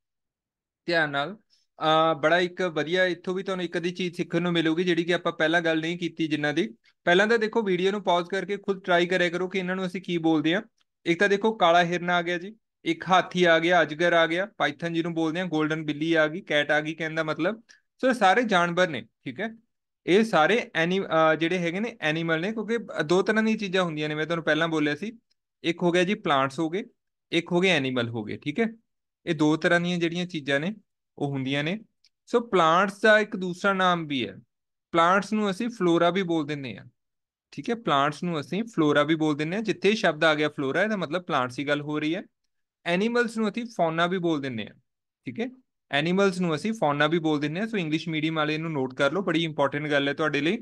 ਧਿਆਨ ਨਾਲ ਅ ਬੜਾ ਇੱਕ ਵਧੀਆ ਇੱਥੋਂ ਵੀ ਤੁਹਾਨੂੰ ਇੱਕ ਅਦੀ ਚੀਜ਼ ਸਿੱਖਣ ਨੂੰ ਮਿਲੂਗੀ ਜਿਹੜੀ ਕਿ ਆਪਾਂ ਪਹਿਲਾਂ ਗੱਲ ਨਹੀਂ ਕੀਤੀ ਜਿੰਨਾਂ ਦੀ ਪਹਿਲਾਂ ਤਾਂ ਦੇਖੋ ਵੀਡੀਓ ਨੂੰ ਪਾਜ਼ ਕਰਕੇ ਖੁਦ ਟਰਾਈ ਕਰਿਆ ਕਰੋ ਕਿ ਇਹਨਾਂ ਨੂੰ ਅਸੀਂ ਕੀ ਬੋਲਦੇ ਆ ਇੱਕ ਤਾਂ ਦੇਖੋ ਕਾਲਾ ਹਿਰਨ ਆ ਗਿਆ ਜੀ ਇੱਕ ਹਾਥੀ ਆ ਗਿਆ ਅਜਗਰ ਆ ਗਿਆ ਪਾਈਥਨ ਜਿਹਨੂੰ ਬੋਲਦੇ ਆ 골ਡਨ ਬਿੱਲੀ ਆ ਗਈ ਕੈਟ ਆ ਗਈ ਕਹਿੰਦਾ ਮਤਲਬ ਸੋ ਸਾਰੇ ਜਾਨਵਰ ਨੇ ਠੀਕ ਹੈ ਇਹ ਸਾਰੇ ਐਨੀ ਜਿਹੜੇ ਹੈਗੇ ਨੇ ਐਨੀਮਲ ਨੇ ਕਿਉਂਕਿ ਦੋ ਤਰ੍ਹਾਂ ਦੀਆਂ ਚੀਜ਼ਾਂ ਹੁੰਦੀਆਂ ਨੇ ਮੈਂ ਤੁਹਾਨੂੰ ਪਹਿਲਾਂ ਬੋਲਿਆ ਸੀ ਇੱਕ ਹੋ ਗਿਆ ਜੀ ਪਲਾਂਟਸ ਹੋ ਗਏ ਇੱਕ ਹੋ ਗਿਆ ਐਨੀਮਲ ਹੋ ਗਏ ਠੀਕ ਹੈ ਇਹ ਦੋ ਤਰ੍ਹਾਂ ਦੀਆਂ ਜਿਹੜੀਆਂ ਚੀਜ਼ਾਂ ਨੇ ਉਹ ਹੁੰਦੀਆਂ ਨੇ ਸੋ ਪਲਾਂਟਸ ਦਾ ਇੱਕ ਦੂਸਰਾ ਨਾਮ ਵੀ ਹੈ ਪਲਾਂਟਸ ਨੂੰ ਅਸੀਂ ਫਲੋਰਾ ਵੀ ਬੋਲ ਦਿੰਦੇ ਆ ਠੀਕ ਹੈ ਪਲਾਂਟਸ ਨੂੰ ਅਸੀਂ ਫਲੋਰਾ ਵੀ ਬੋਲ ਦਿੰਦੇ ਆ ਜਿੱਥੇ ਸ਼ਬਦ ਆ ਗਿਆ ਫਲੋਰਾ ਇਹਦਾ ਮਤਲਬ ਪਲਾਂਟਸ ਦੀ ਗੱਲ ਹੋ ਰਹੀ ਹੈ ਐਨੀਮਲਸ ਨੂੰ ਅਸੀਂ ਫੌਨਾ ਵੀ ਬੋਲ ਦਿੰਦੇ ਆ ਠੀਕ ਹੈ ਐਨੀਮਲਸ ਨੂੰ ਅਸੀਂ ਫੌਨਾ ਵੀ ਬੋਲ ਦਿੰਨੇ ਆ ਸੋ ਇੰਗਲਿਸ਼ ਮੀਡੀਅਮ ਵਾਲੇ ਇਹਨੂੰ ਨੋਟ ਕਰ ਲਓ ਬੜੀ ਇੰਪੋਰਟੈਂਟ ਗੱਲ ਹੈ ਤੁਹਾਡੇ ਲਈ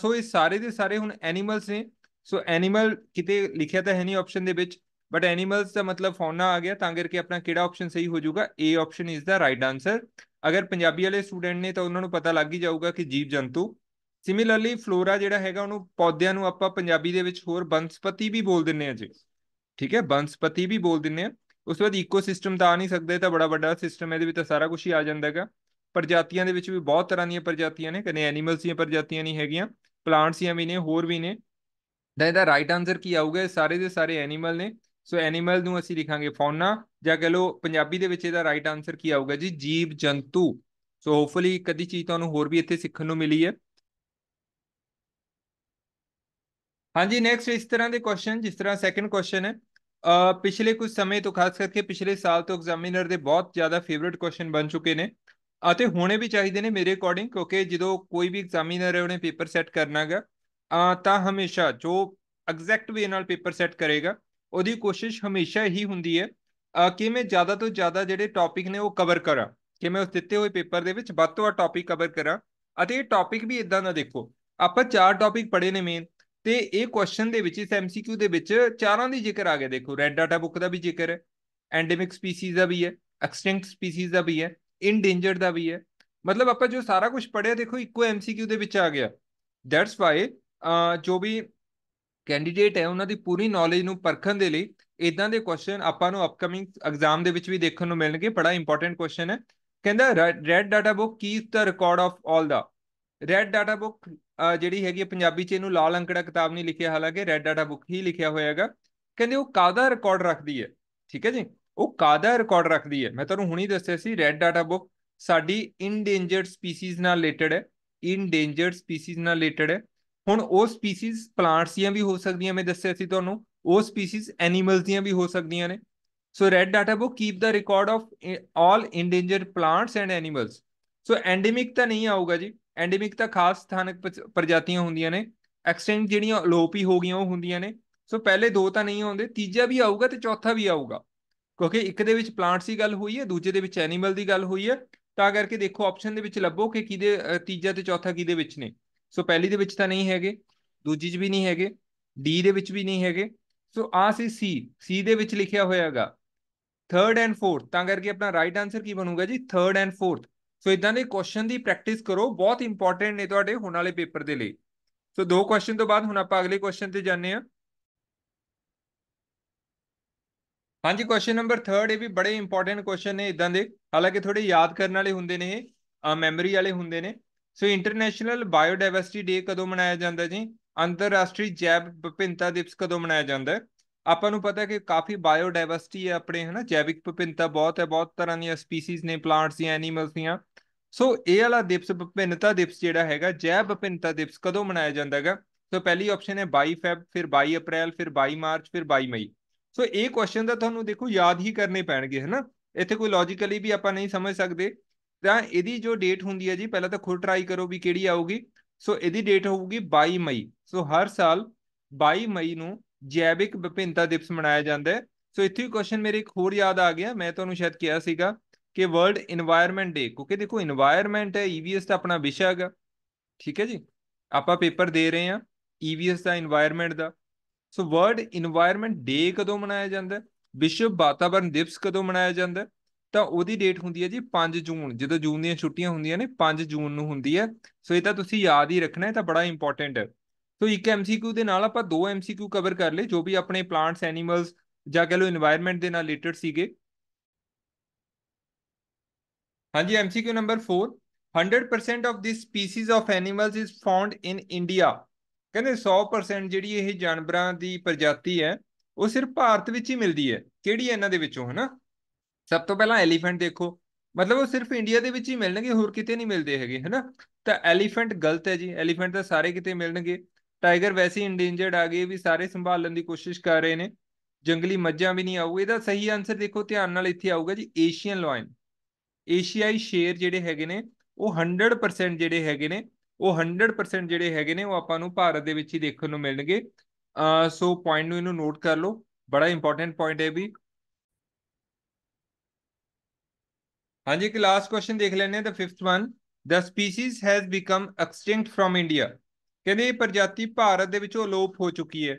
ਸੋ ਇਹ ਸਾਰੇ ਦੇ ਸਾਰੇ ਹੁਣ ਐਨੀਮਲਸ ਨੇ ਸੋ ਐਨੀਮਲ ਕਿਤੇ ਲਿਖਿਆ ਤਾਂ ਹੈ ਨਹੀਂ ਆਪਸ਼ਨ ਦੇ ਵਿੱਚ ਬਟ ਐਨੀਮਲਸ ਦਾ ਮਤਲਬ ਫੌਨਾ ਆ ਗਿਆ ਤਾਂ ਕਰਕੇ ਆਪਣਾ ਕਿਹੜਾ ਆਪਸ਼ਨ ਸਹੀ ਹੋ ਜਾਊਗਾ A option is the right answer ਅਗਰ ਪੰਜਾਬੀ ਵਾਲੇ ਸਟੂਡੈਂਟ ਨੇ ਤਾਂ ਉਹਨਾਂ ਨੂੰ ਪਤਾ ਲੱਗ ਹੀ ਜਾਊਗਾ ਕਿ ਜੀਵ ਜੰਤੂ ਸਿਮਿਲਰਲੀ ਫਲੋਰਾ ਜਿਹੜਾ ਹੈਗਾ ਉਹਨੂੰ ਪੌਦਿਆਂ ਨੂੰ ਆਪਾਂ ਪੰਜਾਬੀ ਦੇ ਵਿੱਚ ਹੋਰ ਬਨਸਪਤੀ ਵੀ ਬੋਲ ਦਿੰਨੇ ਆ ਜੀ ਠੀਕ ਹੈ ਬਨਸਪਤੀ ਵੀ ਬੋਲ ਦਿੰਨੇ ਆ ਉਸ ਤੋਂ ਬਾਅਦ ਇਕੋਸਿਸਟਮ ਤਾਂ ਆ ਨਹੀਂ ਸਕਦੇ ਤਾਂ ਬੜਾ ਵੱਡਾ ਸਿਸਟਮ ਹੈ ਇਹਦੇ ਵਿੱਚ ਤਾਂ ਸਾਰਾ ਕੁਝ ਹੀ ਆ ਜਾਂਦਾ ਹੈਗਾ ਪ੍ਰਜਾਤੀਆਂ ਦੇ ਵਿੱਚ ਵੀ ਬਹੁਤ ਤਰ੍ਹਾਂ ਦੀਆਂ ਪ੍ਰਜਾਤੀਆਂ ਨੇ ਕਨੇ ਐਨੀਮਲਸ ਦੀਆਂ ਪ੍ਰਜਾਤੀਆਂ ਨਹੀਂ ਹੈਗੀਆਂ ਪਲਾਂਟਸ ਦੀਆਂ ਵੀ ਨੇ ਹੋਰ ਵੀ ਨੇ ਤਾਂ ਇਹਦਾ ਰਾਈਟ ਆਨਸਰ ਕੀ ਆਊਗਾ ਸਾਰੇ ਦੇ ਸਾਰੇ ਐਨੀਮਲ ਨੇ ਸੋ ਐਨੀਮਲ ਨੂੰ ਅਸੀਂ ਲਿਖਾਂਗੇ ਫੌਨਾ ਜਾਂ ਕਹ ਲੋ ਪੰਜਾਬੀ ਦੇ ਵਿੱਚ ਇਹਦਾ ਰਾਈਟ ਆਨਸਰ ਕੀ ਆਊਗਾ ਜੀ ਜੀਵ ਜੰਤੂ ਸੋ ਹੋਪਫੁਲੀ ਕਦੀ ਚੀਜ਼ ਤੁਹਾਨੂੰ ਹੋਰ ਵੀ ਇੱਥੇ ਸਿੱਖਣ ਨੂੰ ਮਿਲੀ ਹੈ ਹਾਂਜੀ ਨੈਕਸਟ ਇਸ ਤਰ੍ਹਾਂ ਦੇ ਕੁਐਸਚਨ ਜਿਸ ਤਰ੍ਹਾਂ ਸੈਕੰਡ ਕੁਐਸਚਨ ਹੈ ਪਿਛਲੇ ਕੁਝ ਸਮੇਂ ਤੋਂ ਖਾਸ ਕਰਕੇ ਪਿਛਲੇ ਸਾਲ ਤੋਂ ਐਗਜ਼ਾਮੀਨਰ ਦੇ ਬਹੁਤ ਜ਼ਿਆਦਾ ਫੇਵਰਿਟ ਕੁਐਸਚਨ ਬਣ ਚੁੱਕੇ ਨੇ ਅਤੇ ਹੋਣੇ ਵੀ ਚਾਹੀਦੇ ਨੇ ਮੇਰੇ ਅਕੋਰਡਿੰਗ ਕਿਉਂਕਿ ਜਦੋਂ ਕੋਈ ਵੀ ਐਗਜ਼ਾਮੀਨਰ ਹੈ ਉਹਨੇ ਪੇਪਰ ਸੈੱਟ ਕਰਨਾਗਾ ਤਾਂ ਹਮੇਸ਼ਾ ਜੋ ਐਗਜ਼ੈਕਟ ਵੇ ਨਾਲ ਪੇਪਰ ਸੈੱਟ ਕਰੇਗਾ ਉਹਦੀ ਕੋਸ਼ਿਸ਼ ਹਮੇਸ਼ਾ ਹੀ ਹੁੰਦੀ ਹੈ ਕਿ ਮੈਂ ਜ਼ਿਆਦਾ ਤੋਂ ਜ਼ਿਆਦਾ ਜਿਹੜੇ ਟੌਪਿਕ ਨੇ ਉਹ ਕਵਰ ਕਰਾਂ ਕਿ ਮੈਂ ਉਸ ਦਿੱਤੇ ਹੋਏ ਪੇਪਰ ਦੇ ਵਿੱਚ ਵੱਧ ਤੋਂ ਵੱਧ ਟੌਪਿਕ ਕਵਰ ਕਰਾਂ ਅਤੇ ਇਹ ਟੌਪਿਕ ਵੀ ਇਦਾਂ ਦਾ ਦੇਖੋ ਆਪਾਂ ਚਾਰ ਟੌਪਿਕ ਪੜ੍ਹੇ ਨੇ ਮੇਨ ਤੇ ਇਹ ਕੁਐਸਚਨ ਦੇ ਵਿੱਚ ਇਸ ਐਮਸੀਕਿਊ ਦੇ ਵਿੱਚ ਚਾਰਾਂ ਦੀ ਜ਼ਿਕਰ ਆ ਗਿਆ ਦੇਖੋ ਰੈੱਡ ਡਾਟਾ ਬੁੱਕ ਦਾ ਵੀ ਜ਼ਿਕਰ ਹੈ ਐਂਡੈਮਿਕ ਸਪੀਸੀਜ਼ ਦਾ ਵੀ ਹੈ ਐਕਸਟਿੰਕਟ ਸਪੀਸੀਜ਼ ਦਾ ਵੀ ਹੈ ਇਨਡੇਂਜਰਡ ਦਾ ਵੀ ਹੈ ਮਤਲਬ ਆਪਾਂ ਜੋ ਸਾਰਾ ਕੁਝ ਪੜਿਆ ਦੇਖੋ ਇੱਕੋ ਐਮਸੀਕਿਊ ਦੇ ਵਿੱਚ ਆ ਗਿਆ ਦੈਟਸ ਵਾਈ ਜੋ ਵੀ ਕੈਂਡੀਡੇਟ ਹੈ ਉਹਨਾਂ ਦੀ ਪੂਰੀ ਨੌਲੇਜ ਨੂੰ ਪਰਖਣ ਦੇ ਲਈ ਇਦਾਂ ਦੇ ਕੁਐਸਚਨ ਆਪਾਂ ਨੂੰ ਅਪਕਮਿੰਗ ਐਗਜ਼ਾਮ ਦੇ ਵਿੱਚ ਵੀ ਦੇਖਣ ਨੂੰ ਮਿਲਣਗੇ ਬੜਾ ਇੰਪੋਰਟੈਂਟ ਕੁਐਸਚਨ ਹੈ ਕਹਿੰਦਾ red data book keeps the record of 올 ਦਾ ਰੈੱਡ ਡਾਟਾ ਬੁੱਕ ਜਿਹੜੀ ਹੈਗੀ ਪੰਜਾਬੀ ਚ ਇਹਨੂੰ ਲਾਲ ਅੰਕੜਾ ਕਿਤਾਬ ਨਹੀਂ ਲਿਖਿਆ ਹਾਲਾਂਕਿ ਰੈੱਡ ਡਾਟਾ ਬੁੱਕ ਹੀ ਲਿਖਿਆ ਹੋਇਆਗਾ ਕਹਿੰਦੇ ਉਹ ਕਾਦਾ ਰਿਕਾਰਡ ਰੱਖਦੀ ਹੈ ਠੀਕ ਹੈ ਜੀ ਉਹ ਕਾਦਾ ਰਿਕਾਰਡ ਰੱਖਦੀ ਹੈ ਮੈਂ ਤੁਹਾਨੂੰ ਹੁਣੀ ਦੱਸਿਆ ਸੀ ਰੈੱਡ ਡਾਟਾ ਬੁੱਕ ਸਾਡੀ ਇਨਡੇਂਜਰਡ ਸਪੀਸੀਜ਼ ਨਾਲ ਰਿਲੇਟਡ ਹੈ ਇਨਡੇਂਜਰਡ ਸਪੀਸੀਜ਼ ਨਾਲ ਰਿਲੇਟਡ ਹੈ ਹੁਣ ਉਹ ਸਪੀਸੀਜ਼ ਪਲਾਂਟਸ ਦੀਆਂ ਵੀ ਹੋ ਸਕਦੀਆਂ ਮੈਂ ਦੱਸਿਆ ਸੀ ਤੁਹਾਨੂੰ ਉਹ ਸਪੀਸੀਜ਼ ਐਨੀਮਲਸ ਦੀਆਂ ਵੀ ਹੋ ਸਕਦੀਆਂ ਨੇ so red data book keep the record of all endangered plants and animals so endemic ਤਾਂ ਨਹੀਂ ਆਊਗਾ ਜੀ ਐਂਡੇਮਿਕ ਤਾਂ ਖਾਸ ਸਥਾਨਕ ਪ੍ਰਜਾਤੀਆਂ ਹੁੰਦੀਆਂ ਨੇ ਐਕਸਟੈਂਟ ਜਿਹੜੀਆਂ ਅਲੋਪ ਹੀ ਹੋ ਗਈਆਂ ਉਹ ਹੁੰਦੀਆਂ ਨੇ ਸੋ ਪਹਿਲੇ ਦੋ ਤਾਂ ਨਹੀਂ ਆਉਂਦੇ ਤੀਜਾ ਵੀ ਆਊਗਾ ਤੇ ਚੌਥਾ ਵੀ ਆਊਗਾ ਕਿਉਂਕਿ ਇੱਕ ਦੇ ਵਿੱਚ ਪਲਾਂਟਸ ਦੀ ਗੱਲ ਹੋਈ ਹੈ ਦੂਜੇ ਦੇ ਵਿੱਚ ਐਨੀਮਲ ਦੀ ਗੱਲ ਹੋਈ ਹੈ ਤਾਂ ਕਰਕੇ ਦੇਖੋ ਆਪਸ਼ਨ ਦੇ ਵਿੱਚ ਲੱਭੋ ਕਿ ਕਿਹਦੇ ਤੀਜਾ ਤੇ ਚੌਥਾ ਕਿਹਦੇ ਵਿੱਚ ਨੇ ਸੋ ਪਹਿਲੀ ਦੇ ਵਿੱਚ ਤਾਂ ਨਹੀਂ ਹੈਗੇ ਦੂਜੀ 'ਚ ਵੀ ਨਹੀਂ ਹੈਗੇ ਡੀ ਦੇ ਵਿੱਚ ਵੀ ਨਹੀਂ ਹੈਗੇ ਸੋ ਆ ਸੀ ਸੀ ਸੀ ਦੇ ਵਿੱਚ ਲਿਖਿਆ ਹੋਇਆਗਾ 3rd ਐਂਡ 4th ਤਾਂ ਕਰਕੇ ਆਪਣਾ ਰਾਈਟ ਆਨਸਰ ਕੀ ਬਣੂਗਾ ਜੀ 3rd ਐਂਡ 4th ਸੋ ਇਦਾਂ ਦੇ ਕੁਐਸਚਨ ਦੀ ਪ੍ਰੈਕਟਿਸ ਕਰੋ ਬਹੁਤ ਇੰਪੋਰਟੈਂਟ ਨੇ ਤੁਹਾਡੇ ਹੋਣ ਵਾਲੇ ਪੇਪਰ ਦੇ ਲਈ ਸੋ ਦੋ ਕੁਐਸਚਨ ਤੋਂ ਬਾਅਦ ਹੁਣ ਆਪਾਂ ਅਗਲੇ ਕੁਐਸਚਨ ਤੇ ਜਾਂਦੇ ਹਾਂ ਹਾਂਜੀ ਕੁਐਸਚਨ ਨੰਬਰ 3 ਇਹ ਵੀ ਬੜੇ ਇੰਪੋਰਟੈਂਟ ਕੁਐਸਚਨ ਨੇ ਇਦਾਂ ਦੇ ਹਾਲਾਂਕਿ ਥੋੜੇ ਯਾਦ ਕਰਨ ਵਾਲੇ ਹੁੰਦੇ ਨੇ ਇਹ ਮੈਮਰੀ ਵਾਲੇ ਹੁੰਦੇ ਨੇ ਸੋ ਇੰਟਰਨੈਸ਼ਨਲ ਬਾਇਓਡਾਇਵਰਸਿਟੀ ਡੇ ਕਦੋਂ ਮਨਾਇਆ ਜਾਂਦਾ ਜੀ ਅੰਤਰਰਾਸ਼ਟਰੀ ਜੈਵ ਵਿਭਿੰਨਤਾ ਦਿਵਸ ਕਦੋਂ ਮਨਾਇਆ ਜਾਂਦਾ ਹੈ ਆਪਾਂ ਨੂੰ ਪਤਾ ਕਿ ਕਾਫੀ ਬਾਇਓਡਾਇਵਰਸਿਟੀ ਹੈ ਆਪਣੇ ਹਨਾ ਜੈਵਿਕ ਵਿਭਿੰਨਤਾ ਬਹੁਤ ਹੈ ਬਹੁਤ ਤਰ੍ਹਾਂ ਦੀਆਂ ਸਪੀਸੀਜ਼ ਨੇ ਪਲਾਂਟਸ ਦੀਆਂ ਐਨੀਮਲਸ ਦੀਆਂ ਸੋ ਇਹ ਵਾਲਾ ਦਿਵਸ ਵਿਭਿੰਨਤਾ ਦਿਵਸ ਜਿਹੜਾ ਹੈਗਾ ਜੈਵ ਵਿਭਿੰਨਤਾ ਦਿਵਸ ਕਦੋਂ ਮਨਾਇਆ ਜਾਂਦਾ ਹੈਗਾ ਸੋ ਪਹਿਲੀ ਆਪਸ਼ਨ ਹੈ 22 ਫੈਬ ਫਿਰ 22 ਅਪ੍ਰੈਲ ਫਿਰ 22 ਮਾਰਚ ਫਿਰ 22 ਮਈ ਸੋ ਇਹ ਕੁਐਸਚਨ ਦਾ ਤੁਹਾਨੂੰ ਦੇਖੋ ਯਾਦ ਹੀ ਕਰਨੇ ਪੈਣਗੇ ਹਨਾ ਇੱਥੇ ਕੋਈ ਲੌਜੀਕਲੀ ਵੀ ਆਪਾਂ ਨਹੀਂ ਸਮਝ ਸਕਦੇ ਤਾਂ ਇਹਦੀ ਜੋ ਡੇਟ ਹੁੰਦੀ ਹੈ ਜੀ ਪਹਿਲਾਂ ਤਾਂ ਖੁਦ ਟਰਾਈ ਕਰੋ ਵੀ ਕਿਹੜੀ ਆਊਗੀ ਸੋ ਇਹਦੀ ਡੇਟ ਹੋਊਗੀ 22 ਮਈ ਸੋ ਹਰ ਸਾਲ 22 ਮਈ ਨੂੰ ਜੈਵਿਕ ਵਿਭਿੰਨਤਾ ਦਿਵਸ ਮਨਾਇਆ ਜਾਂਦਾ ਹੈ ਸੋ ਇੱਥੇ ਕੁਐਸਚਨ ਮੇਰੇ ਇੱਕ ਹੋਰ ਯਾਦ ਆ ਗਿਆ ਮੈਂ ਤੁਹਾਨੂੰ ਸ਼ਾਇਦ ਕਿਹਾ ਸੀਗਾ ਕਿ ਵਰਲਡ এনवायरमेंट ਡੇ ਕਿਉਂਕਿ ਦੇਖੋ এনवायरमेंट ਹੈ ਈਵੀਐਸ e ਦਾ ਆਪਣਾ ਵਿਸ਼ਾ ਹੈਗਾ ਠੀਕ ਹੈ ਜੀ ਆਪਾਂ ਪੇਪਰ ਦੇ ਰਹੇ ਹਾਂ ਈਵੀਐਸ e ਦਾ এনवायरमेंट ਦਾ ਸੋ ਵਰਲਡ এনवायरमेंट ਡੇ ਕਦੋਂ ਮਨਾਇਆ ਜਾਂਦਾ ਵਿਸ਼ਵ ਵਾਤਾਵਰਣ ਦਿਵਸ ਕਦੋਂ ਮਨਾਇਆ ਜਾਂਦਾ ਤਾਂ ਉਹਦੀ ਡੇਟ ਹੁੰਦੀ ਹੈ ਜੀ 5 ਜੂਨ ਜਦੋਂ ਜੂਨ ਦੀਆਂ ਛੁੱਟੀਆਂ ਹੁੰਦੀਆਂ ਨੇ 5 ਜੂਨ ਨੂੰ ਹੁੰਦੀ ਹੈ ਸੋ ਇਹ ਤਾਂ ਤੁਸੀਂ ਯਾਦ ਹੀ ਰੱਖਣਾ ਹੈ ਤਾਂ ਬੜਾ ਇੰਪੋਰਟੈਂਟ ਹੈ ਸੋ ਇੱਕ MCQ ਦੇ ਨਾਲ ਆਪਾਂ ਦੋ MCQ ਕਵਰ ਕਰ ਲਏ ਜੋ ਵੀ ਆਪਣੇ ਪਲਾਂਟਸ ਐਨੀਮਲਸ ਜਾਂ ਕਹ ਲਓ এনवायरमेंट ਦੇ ਨਾਲ ਰਿਲੇਟਡ ਸੀਗੇ ਹਾਂਜੀ MCQ number 4 100% of this species of animals is found in India ਕਹਿੰਦੇ 100% ਜਿਹੜੀ ਇਹ ਜਾਨਵਰਾਂ ਦੀ ਪ੍ਰਜਾਤੀ ਹੈ ਉਹ ਸਿਰਫ ਭਾਰਤ ਵਿੱਚ ਹੀ ਮਿਲਦੀ ਹੈ ਕਿਹੜੀ ਇਹਨਾਂ ਦੇ ਵਿੱਚੋਂ ਹਨਾ ਸਭ ਤੋਂ ਪਹਿਲਾਂ ਐਲੀਫੈਂਟ ਦੇਖੋ ਮਤਲਬ ਉਹ ਸਿਰਫ ਇੰਡੀਆ ਦੇ ਵਿੱਚ ਹੀ ਮਿਲਣਗੇ ਹੋਰ ਕਿਤੇ ਨਹੀਂ ਮਿਲਦੇ ਹੈਗੇ ਹਨਾ ਤਾਂ ਐਲੀਫੈਂਟ ਗਲਤ ਹੈ ਜੀ ਐਲੀਫੈਂਟ ਤਾਂ ਸਾਰੇ ਕਿਤੇ ਮਿਲਣਗੇ ਟਾਈਗਰ ਵੈਸੇ ਹੀ ਇੰਡੇਂਜਰਡ ਆ ਗਏ ਵੀ ਸਾਰੇ ਸੰਭਾਲਣ ਦੀ ਕੋਸ਼ਿਸ਼ ਕਰ ਰਹੇ ਨੇ ਜੰਗਲੀ ਮੱਝਾਂ ਵੀ ਨਹੀਂ ਆਉਗੇ ਇਹਦਾ ਸਹੀ ਆਨਸਰ ਦੇਖੋ ਧਿਆਨ ਨਾਲ ਇੱਥੇ ਆਊਗਾ ਜੀ ਏਸ਼ੀਅਨ ਲਾਇਨ ਏਸ਼ੀਆਈ ਸ਼ੇਰ ਜਿਹੜੇ ਹੈਗੇ ਨੇ ਉਹ 100% ਜਿਹੜੇ ਹੈਗੇ ਨੇ ਉਹ 100% ਜਿਹੜੇ ਹੈਗੇ ਨੇ ਉਹ ਆਪਾਂ ਨੂੰ ਭਾਰਤ ਦੇ ਵਿੱਚ ਹੀ ਦੇਖਣ ਨੂੰ ਮਿਲਣਗੇ ਸੋ ਪੁਆਇੰਟ ਨੂੰ ਇਹਨੂੰ ਨੋਟ ਕਰ ਲਓ ਬੜਾ ਇੰਪੋਰਟੈਂਟ ਪੁਆਇੰਟ ਹੈ ਵੀ ਹਾਂਜੀ ਇੱਕ ਲਾਸਟ ਕੁਐਸਚਨ ਦੇਖ ਲੈਣੇ ਆ ਦਾ 5th one the species has become extinct from India ਕਹਿੰਦੇ ਇਹ ਪ੍ਰਜਾਤੀ ਭਾਰਤ ਦੇ ਵਿੱਚੋਂ ਅਲੋਪ ਹੋ ਚੁੱਕੀ ਹੈ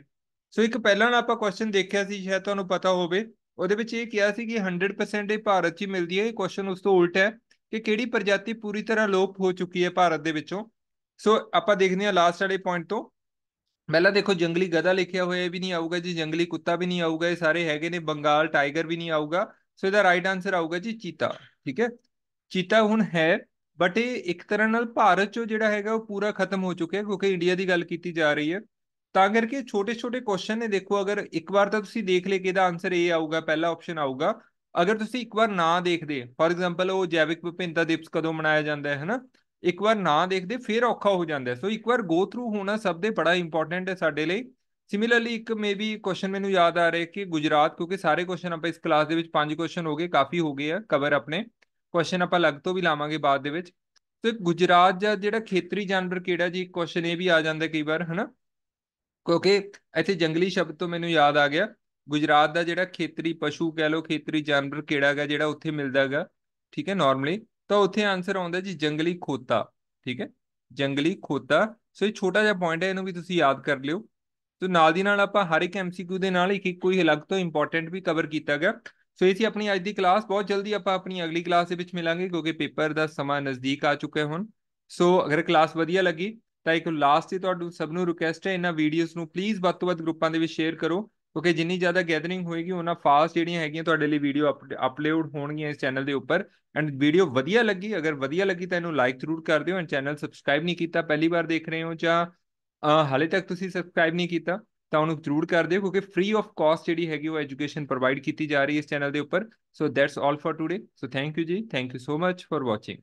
ਸੋ ਇੱਕ ਪਹਿਲਾਂ ਆਪਾਂ ਕੁਐਸਚਨ ਦੇਖਿਆ ਸੀ ਸ਼ਾਇਦ ਤੁਹਾਨੂੰ ਪਤਾ ਹੋਵੇ ਉਹਦੇ ਵਿੱਚ ਇਹ ਕਿਹਾ ਸੀ ਕਿ 100% ਇਹ ਭਾਰਤ 'ਚ ਹੀ ਮਿਲਦੀ ਹੈ ਇਹ ਕੁਐਸਚਨ ਉਸ ਤੋਂ ਉਲਟ ਹੈ ਕਿ ਕਿਹੜੀ ਪ੍ਰਜਾਤੀ ਪੂਰੀ ਤਰ੍ਹਾਂ ਲੋਪ ਹੋ ਚੁੱਕੀ ਹੈ ਭਾਰਤ ਦੇ ਵਿੱਚੋਂ ਸੋ ਆਪਾਂ ਦੇਖਦੇ ਹਾਂ ਲਾਸਟ ਵਾਲੇ ਪੁਆਇੰਟ ਤੋਂ ਪਹਿਲਾਂ ਦੇਖੋ ਜੰਗਲੀ ਗਧਾ ਲਿਖਿਆ ਹੋਇਆ ਵੀ ਨਹੀਂ ਆਊਗਾ ਜੀ ਜੰਗਲੀ ਕੁੱਤਾ ਵੀ ਨਹੀਂ ਆਊਗਾ ਇਹ ਸਾਰੇ ਹੈਗੇ ਨੇ ਬੰਗਾਲ ਟਾਈਗਰ ਵੀ ਨਹੀਂ ਆਊਗਾ ਸੋ ਇਹਦਾ ਰਾਈਟ ਆਨਸਰ ਆਊਗਾ ਜੀ ਚੀਤਾ ਠੀਕ ਹੈ ਚੀਤਾ ਹੁਣ ਹੈ ਬਟ ਇਹ ਇੱਕ ਤਰ੍ਹਾਂ ਨਾਲ ਭਾਰਤ ਚੋਂ ਜਿਹੜਾ ਹੈਗਾ ਉਹ ਪੂਰਾ ਖਤਮ ਹੋ ਚੁੱਕਿਆ ਕਿਉਂਕਿ ਇੰਡੀਆ ਦੀ ਗੱਲ ਕੀਤੀ ਜਾ ਰਹੀ ਹੈ ਤਾਂ ਕਰਕੇ ਛੋਟੇ-ਛੋਟੇ ਕੁਐਸਚਨ ਨੇ ਦੇਖੋ ਅਗਰ ਇੱਕ ਵਾਰ ਤਾਂ ਤੁਸੀਂ ਦੇਖ ਲੇ ਕਿ ਇਹਦਾ ਆਨਸਰ ਇਹ ਆਊਗਾ ਪਹਿਲਾ ਆਪਸ਼ਨ ਆਊਗਾ ਅਗਰ ਤੁਸੀਂ ਇੱਕ ਵਾਰ ਨਾ ਦੇਖਦੇ ਫੋਰ ਐਗਜ਼ਾਮਪਲ ਉਹ ਜੈਵਿਕ ਵਿਭਿੰਨਤਾ ਦਿਵਸ ਕਦੋਂ ਮਨਾਇਆ ਜਾਂਦਾ ਹੈ ਹਨਾ ਇੱਕ ਵਾਰ ਨਾ ਦੇਖਦੇ ਫਿਰ ਔਖਾ ਹੋ ਜਾਂਦਾ ਸੋ ਇੱਕ ਵਾਰ ਗੋ ਥਰੂ ਹੋਣਾ ਸਭ ਦੇ ਬੜਾ ਇੰਪੋਰਟੈਂਟ ਹੈ ਸਾਡੇ ਲਈ ਸਿਮਿਲਰਲੀ ਇੱਕ ਮੇਬੀ ਕੁਐਸਚਨ ਮੈਨੂੰ ਯਾਦ ਆ ਰਿਹਾ ਕਿ ਗੁਜਰਾਤ ਕਿਉਂਕਿ ਸਾਰੇ ਕੁਐਸਚਨ ਆਪਾਂ ਇਸ ਕਲਾਸ ਦੇ ਵਿੱਚ ਪੰਜ ਕੁਐਸਚਨ ਹੋ ਗਏ ਕਾਫੀ ਹੋ ਗਏ ਆ ਕਵਰ ਆਪਣੇ ਕੁਐਸਚਨ ਆਪਾਂ ਅਲੱਗ ਤੋਂ ਵੀ ਲਾਵਾਂਗੇ ਬਾਅਦ ਦੇ ਵਿੱਚ ਤੇ ਗੁਜਰਾਤ ਦਾ ਜਿਹੜਾ ਖੇਤਰੀ ਜਾਨਵਰ ਕਿਹੜਾ ਜੀ ਕੁਐਸਚਨ ਇਹ ਵੀ ਆ ਜਾਂਦਾ ਕਈ ਵਾਰ ਹਨਾ ਕਿਉਂਕਿ ਇੱਥੇ ਜੰਗਲੀ ਸ਼ਬਦ ਤੋਂ ਮੈਨੂੰ ਯਾਦ ਆ ਗਿਆ ਗੁਜਰਾਤ ਦਾ ਜਿਹੜਾ ਖੇਤਰੀ ਪਸ਼ੂ ਕਹਿ ਲੋ ਖੇਤਰੀ ਜਾਨਵਰ ਕਿਹੜਾ ਹੈਗਾ ਜਿਹੜਾ ਉੱਥੇ ਮਿਲਦਾ ਹੈਗਾ ਠੀਕ ਹੈ ਨਾਰਮਲੀ ਤਾਂ ਉੱਥੇ ਆਨਸਰ ਆਉਂਦਾ ਜੀ ਜੰਗਲੀ ਖੋਤਾ ਠੀਕ ਹੈ ਜੰਗਲੀ ਖੋਤਾ ਸੋ ਇਹ ਛੋਟਾ ਜਿਹਾ ਪੁਆਇੰਟ ਹੈ ਇਹਨੂੰ ਵੀ ਤੁਸੀਂ ਯਾਦ ਕਰ ਲਿਓ ਤੋ ਨਾਲ ਦੀ ਨਾਲ ਆਪਾਂ ਹਰ ਇੱਕ ਐਮਸੀਕਿਊ ਦੇ ਨਾਲ ਇੱਕ ਇੱਕ ਕੋਈ ਅਲੱਗ ਤੋਂ ਇੰਪੋਰਟੈਂਟ ਵੀ ਕਵਰ ਕੀਤਾ ਗਿਆ ਸੋ ਇਹ ਸੀ ਆਪਣੀ ਅੱਜ ਦੀ ਕਲਾਸ ਬਹੁਤ ਜਲਦੀ ਆਪਾਂ ਆਪਣੀ ਅਗਲੀ ਕਲਾਸ ਦੇ ਵਿੱਚ ਮਿਲਾਂਗੇ ਕਿਉਂਕਿ ਪੇਪਰ ਦਾ ਸਮਾਂ ਨਜ਼ਦੀਕ ਆ ਚੁੱਕਾ ਹੁਣ ਸੋ ਅਗਰ ਕਲਾਸ ਵਧੀਆ ਲੱਗੀ ਤਾਂ ਇੱਕ ਲਾਸਟ ਹੀ ਤੁਹਾਨੂੰ ਸਭ ਨੂੰ ਰਿਕੁਐਸਟ ਹੈ ਇਹਨਾਂ ਵੀਡੀਓਜ਼ ਨੂੰ ਪਲੀਜ਼ ਵੱਧ ਤੋਂ ਵੱਧ ਗਰੁੱਪਾਂ ਦੇ ਵਿੱਚ ਸ਼ੇਅਰ ਕਰੋ ਕਿਉਂਕਿ ਜਿੰਨੀ ਜ਼ਿਆਦਾ ਗੈਦਰਿੰਗ ਹੋਏਗੀ ਉਹਨਾਂ ਫਾਸਟ ਜਿਹੜੀਆਂ ਹੈਗੀਆਂ ਤੁਹਾਡੇ ਲਈ ਵੀਡੀਓ ਅਪਲੋਡ ਹੋਣਗੀਆਂ ਇਸ ਚੈਨਲ ਦੇ ਉੱਪਰ ਐਂਡ ਵੀਡੀਓ ਵਧੀਆ ਲੱਗੀ ਅਗਰ ਵਧੀਆ ਲੱਗੀ ਤਾਂ ਇਹਨੂੰ ਲਾਈਕ ਜ਼ਰੂਰ ਕਰ ਦਿਓ ਐਂਡ ਚੈਨਲ ਸਬਸਕ੍ਰਾਈਬ ਨਹੀਂ ਕੀਤਾ ਪਹਿਲੀ ਵਾਰ ਦੇਖ ਰਹੇ ਹੋ ਜਾਂ ਹਾਲੇ ਤੱਕ ਤੁਸੀਂ ਸਬਸਕ੍ਰਾਈਬ ਨਹੀਂ ਕੀਤਾ ਤਾਂ ਉਹਨੂੰ ਜ਼ਰੂਰ ਕਰ ਦਿਓ ਕਿਉਂਕਿ ਫ੍ਰੀ ਆਫ ਕਾਸਟ ਜਿਹੜੀ ਹੈਗੀ ਉਹ ਐਜੂਕੇਸ਼ਨ ਪ੍ਰੋਵਾਈਡ ਕੀਤੀ ਜਾ ਰਹੀ ਹੈ ਇਸ ਚੈਨਲ ਦੇ ਉੱਪਰ so that's all for today so thank you ਜੀ thank you so much for watching